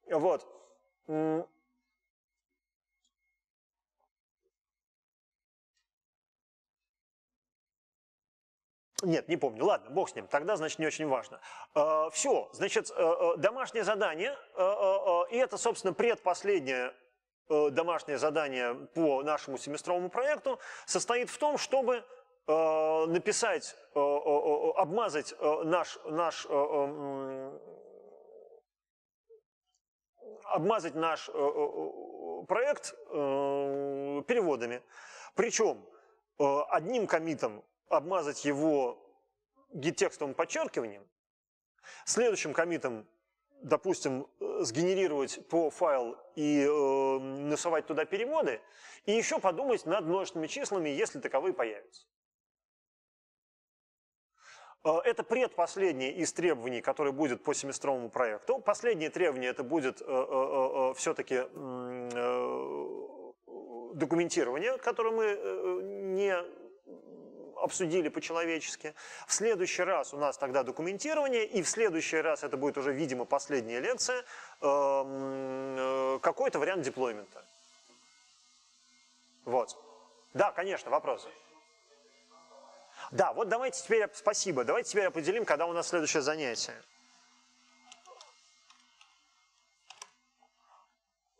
S1: Вот. Э, Нет, не помню. Ладно, бог с ним. Тогда, значит, не очень важно. Э, Все, значит, э, домашнее задание, и это, собственно, предпоследнее домашнее задание по нашему семестровому проекту, состоит в том, чтобы написать, обмазать наш, наш обмазать наш э, э, э, проект переводами. Причем одним комитом обмазать его гиттекстовым подчеркиванием, следующим комитом, допустим, сгенерировать по файл и э, насовать туда переводы, и еще подумать над множественными числами, если таковые появятся. Э, это предпоследнее из требований, которые будет по семестровому проекту. Последнее требование это будет э, э, все-таки документирование, которое мы не обсудили по-человечески. В следующий раз у нас тогда документирование, и в следующий раз это будет уже, видимо, последняя лекция, какой-то вариант деплоймента. Вот. Да, конечно, вопросы. Да, вот давайте теперь, спасибо, давайте теперь определим, когда у нас следующее занятие.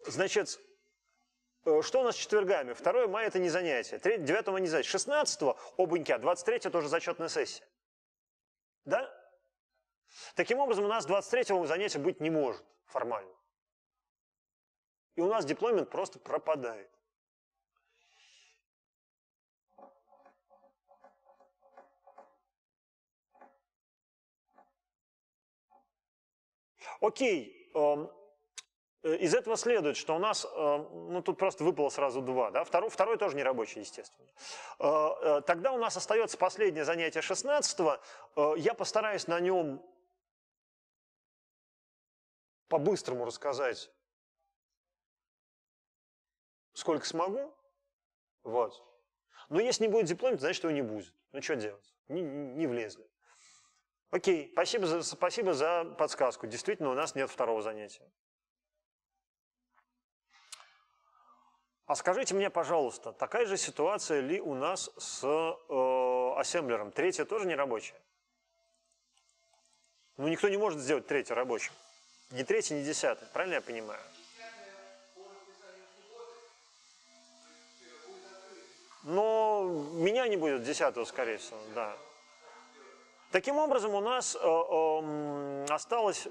S1: Значит, э, что у нас с четвергами? 2 мая – это не занятие, 3, 9 не занятие, 16 – а 23 – это уже зачетная сессия. Да? Таким образом, у нас 23-го занятия быть не может формально. И у нас дипломент просто пропадает. Окей, эм, э, из этого следует, что у нас, эм, ну тут просто выпало сразу два, да, второй, второй тоже не рабочий, естественно. Э, э, тогда у нас остается последнее занятие 16 -го. я постараюсь на нем по-быстрому рассказать, сколько смогу, вот. Но если не будет диплома, значит его не будет. Ну что делать, не, не влезли. Окей, спасибо за, спасибо за подсказку. Действительно, у нас нет второго занятия. А скажите мне, пожалуйста, такая же ситуация ли у нас с э, ассемблером? Третья тоже не рабочая? Ну, никто не может сделать третье рабочим. Не третье, не десятое. правильно я понимаю? Но ну, меня не будет десятого, скорее всего, да. Таким образом, у нас э, э, эм, осталась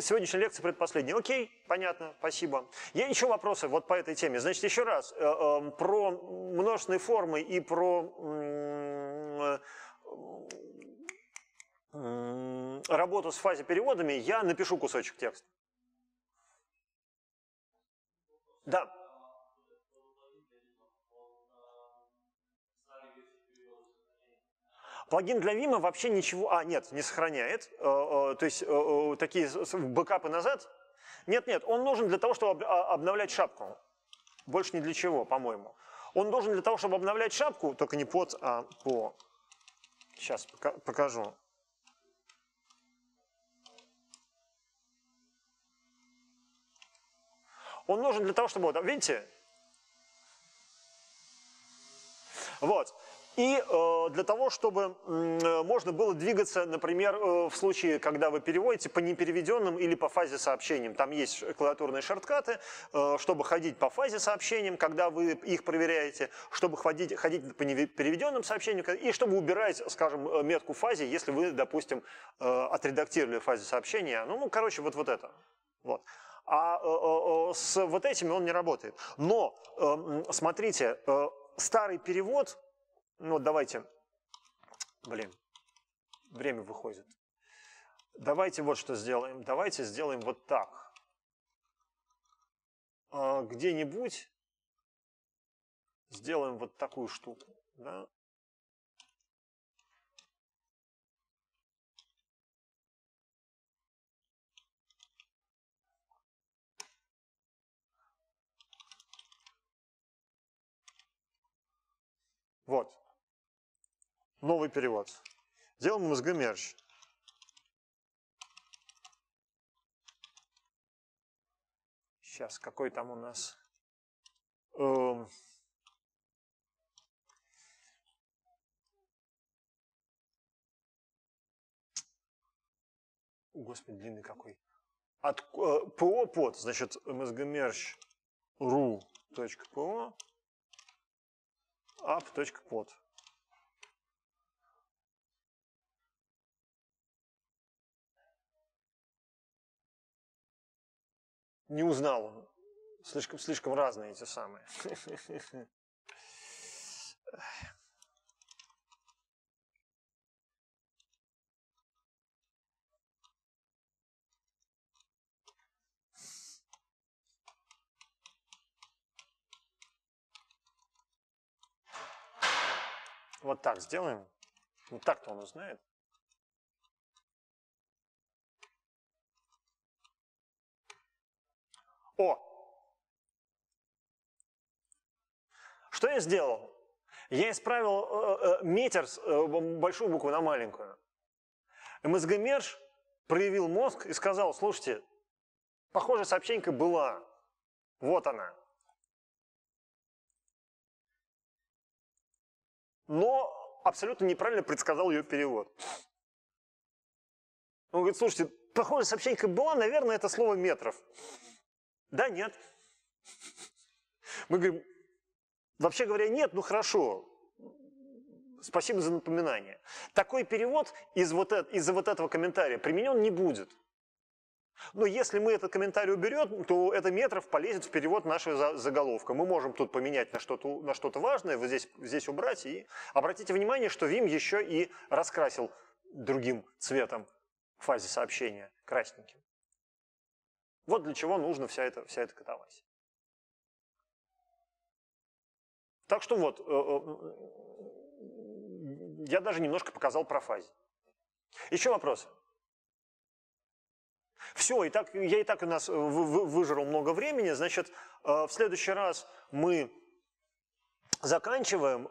S1: сегодняшняя лекция предпоследняя. Окей, понятно, спасибо. Я еще вопросы вот по этой теме? Значит, еще раз, э, э, про множественные формы и про э, э, работу с фазе переводами я напишу кусочек текста. Да, Плагин для Vim вообще ничего, а, нет, не сохраняет, э, э, то есть э, такие бэкапы назад. Нет-нет, он нужен для того, чтобы а, обновлять шапку. Больше ни для чего, по-моему. Он нужен для того, чтобы обновлять шапку, только не под, а по... Сейчас покажу. Он нужен для того, чтобы... Вот, видите? Вот. И э, для того, чтобы э, можно было двигаться, например, э, в случае, когда вы переводите по непереведенным или по фазе сообщениям. Там есть клавиатурные шорткаты, чтобы ходить по фазе сообщениям, когда вы их проверяете, чтобы ходить, ходить по непереведенным сообщениям, и чтобы убирать, скажем, метку фазе, если вы, допустим, отредактировали фазе сообщения. Ну, ну короче, вот, вот это. Вот. А с вот этими он не работает. Но, смотрите, старый перевод ну, давайте. Блин, время выходит. Давайте вот что сделаем. Давайте сделаем вот так. А,
S2: где-нибудь
S1: сделаем вот такую штуку. Да? Вот новый перевод. Делаем msg merge. Сейчас, какой там у нас?
S2: Эм... Господи,
S1: длинный какой. От, э, ПО под, значит, msgmerge.ru.po app.pod. не узнал. Слишком, слишком разные эти самые. Вот так сделаем. Вот так-то он узнает. О. Что я сделал? Я исправил э, э, метр, э, большую букву на маленькую. МСГ-мерш проявил мозг и сказал, слушайте, похожая сообщенька была. Вот она.
S2: Но
S1: абсолютно неправильно предсказал ее перевод. Он говорит, слушайте, похожая сообщенька была, наверное, это слово метров. Да, нет. Мы говорим, вообще говоря, нет, ну хорошо, спасибо за напоминание. Такой перевод из вот, из вот этого комментария применен не будет. Но если мы этот комментарий уберем, то это метров полезет в перевод нашего заголовка. Мы можем тут поменять на что-то на что важное, вот здесь, здесь убрать. И обратите внимание, что Вим еще и раскрасил другим цветом в фазе сообщения, красненьким. Вот для чего нужна вся эта, вся эта катавасия. Так что вот, э, э, я даже немножко показал про фазе. Еще вопросы? Все, и так, я и так у нас э, выжрал много времени. Значит, в следующий раз мы заканчиваем.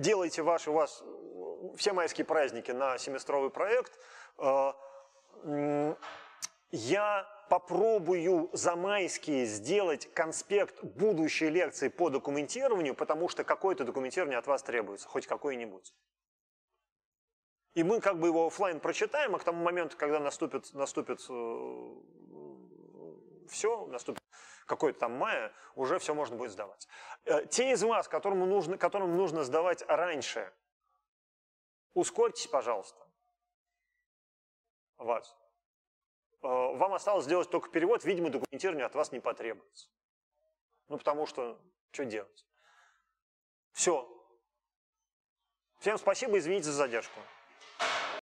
S1: Делайте ваши, у вас все майские праздники на семестровый проект. Я попробую за майские сделать конспект будущей лекции по документированию, потому что какое-то документирование от вас требуется, хоть какое-нибудь. И мы как бы его офлайн прочитаем, а к тому моменту, когда наступит, наступит э, все, наступит какой-то там мая, уже все можно будет сдавать. Э, те из вас, которым нужно, которым нужно сдавать раньше, ускорьтесь, пожалуйста. Вас. Э, вам осталось сделать только перевод, видимо, документирование от вас не потребуется. Ну, потому что, что делать? Все. Всем спасибо, извините за задержку.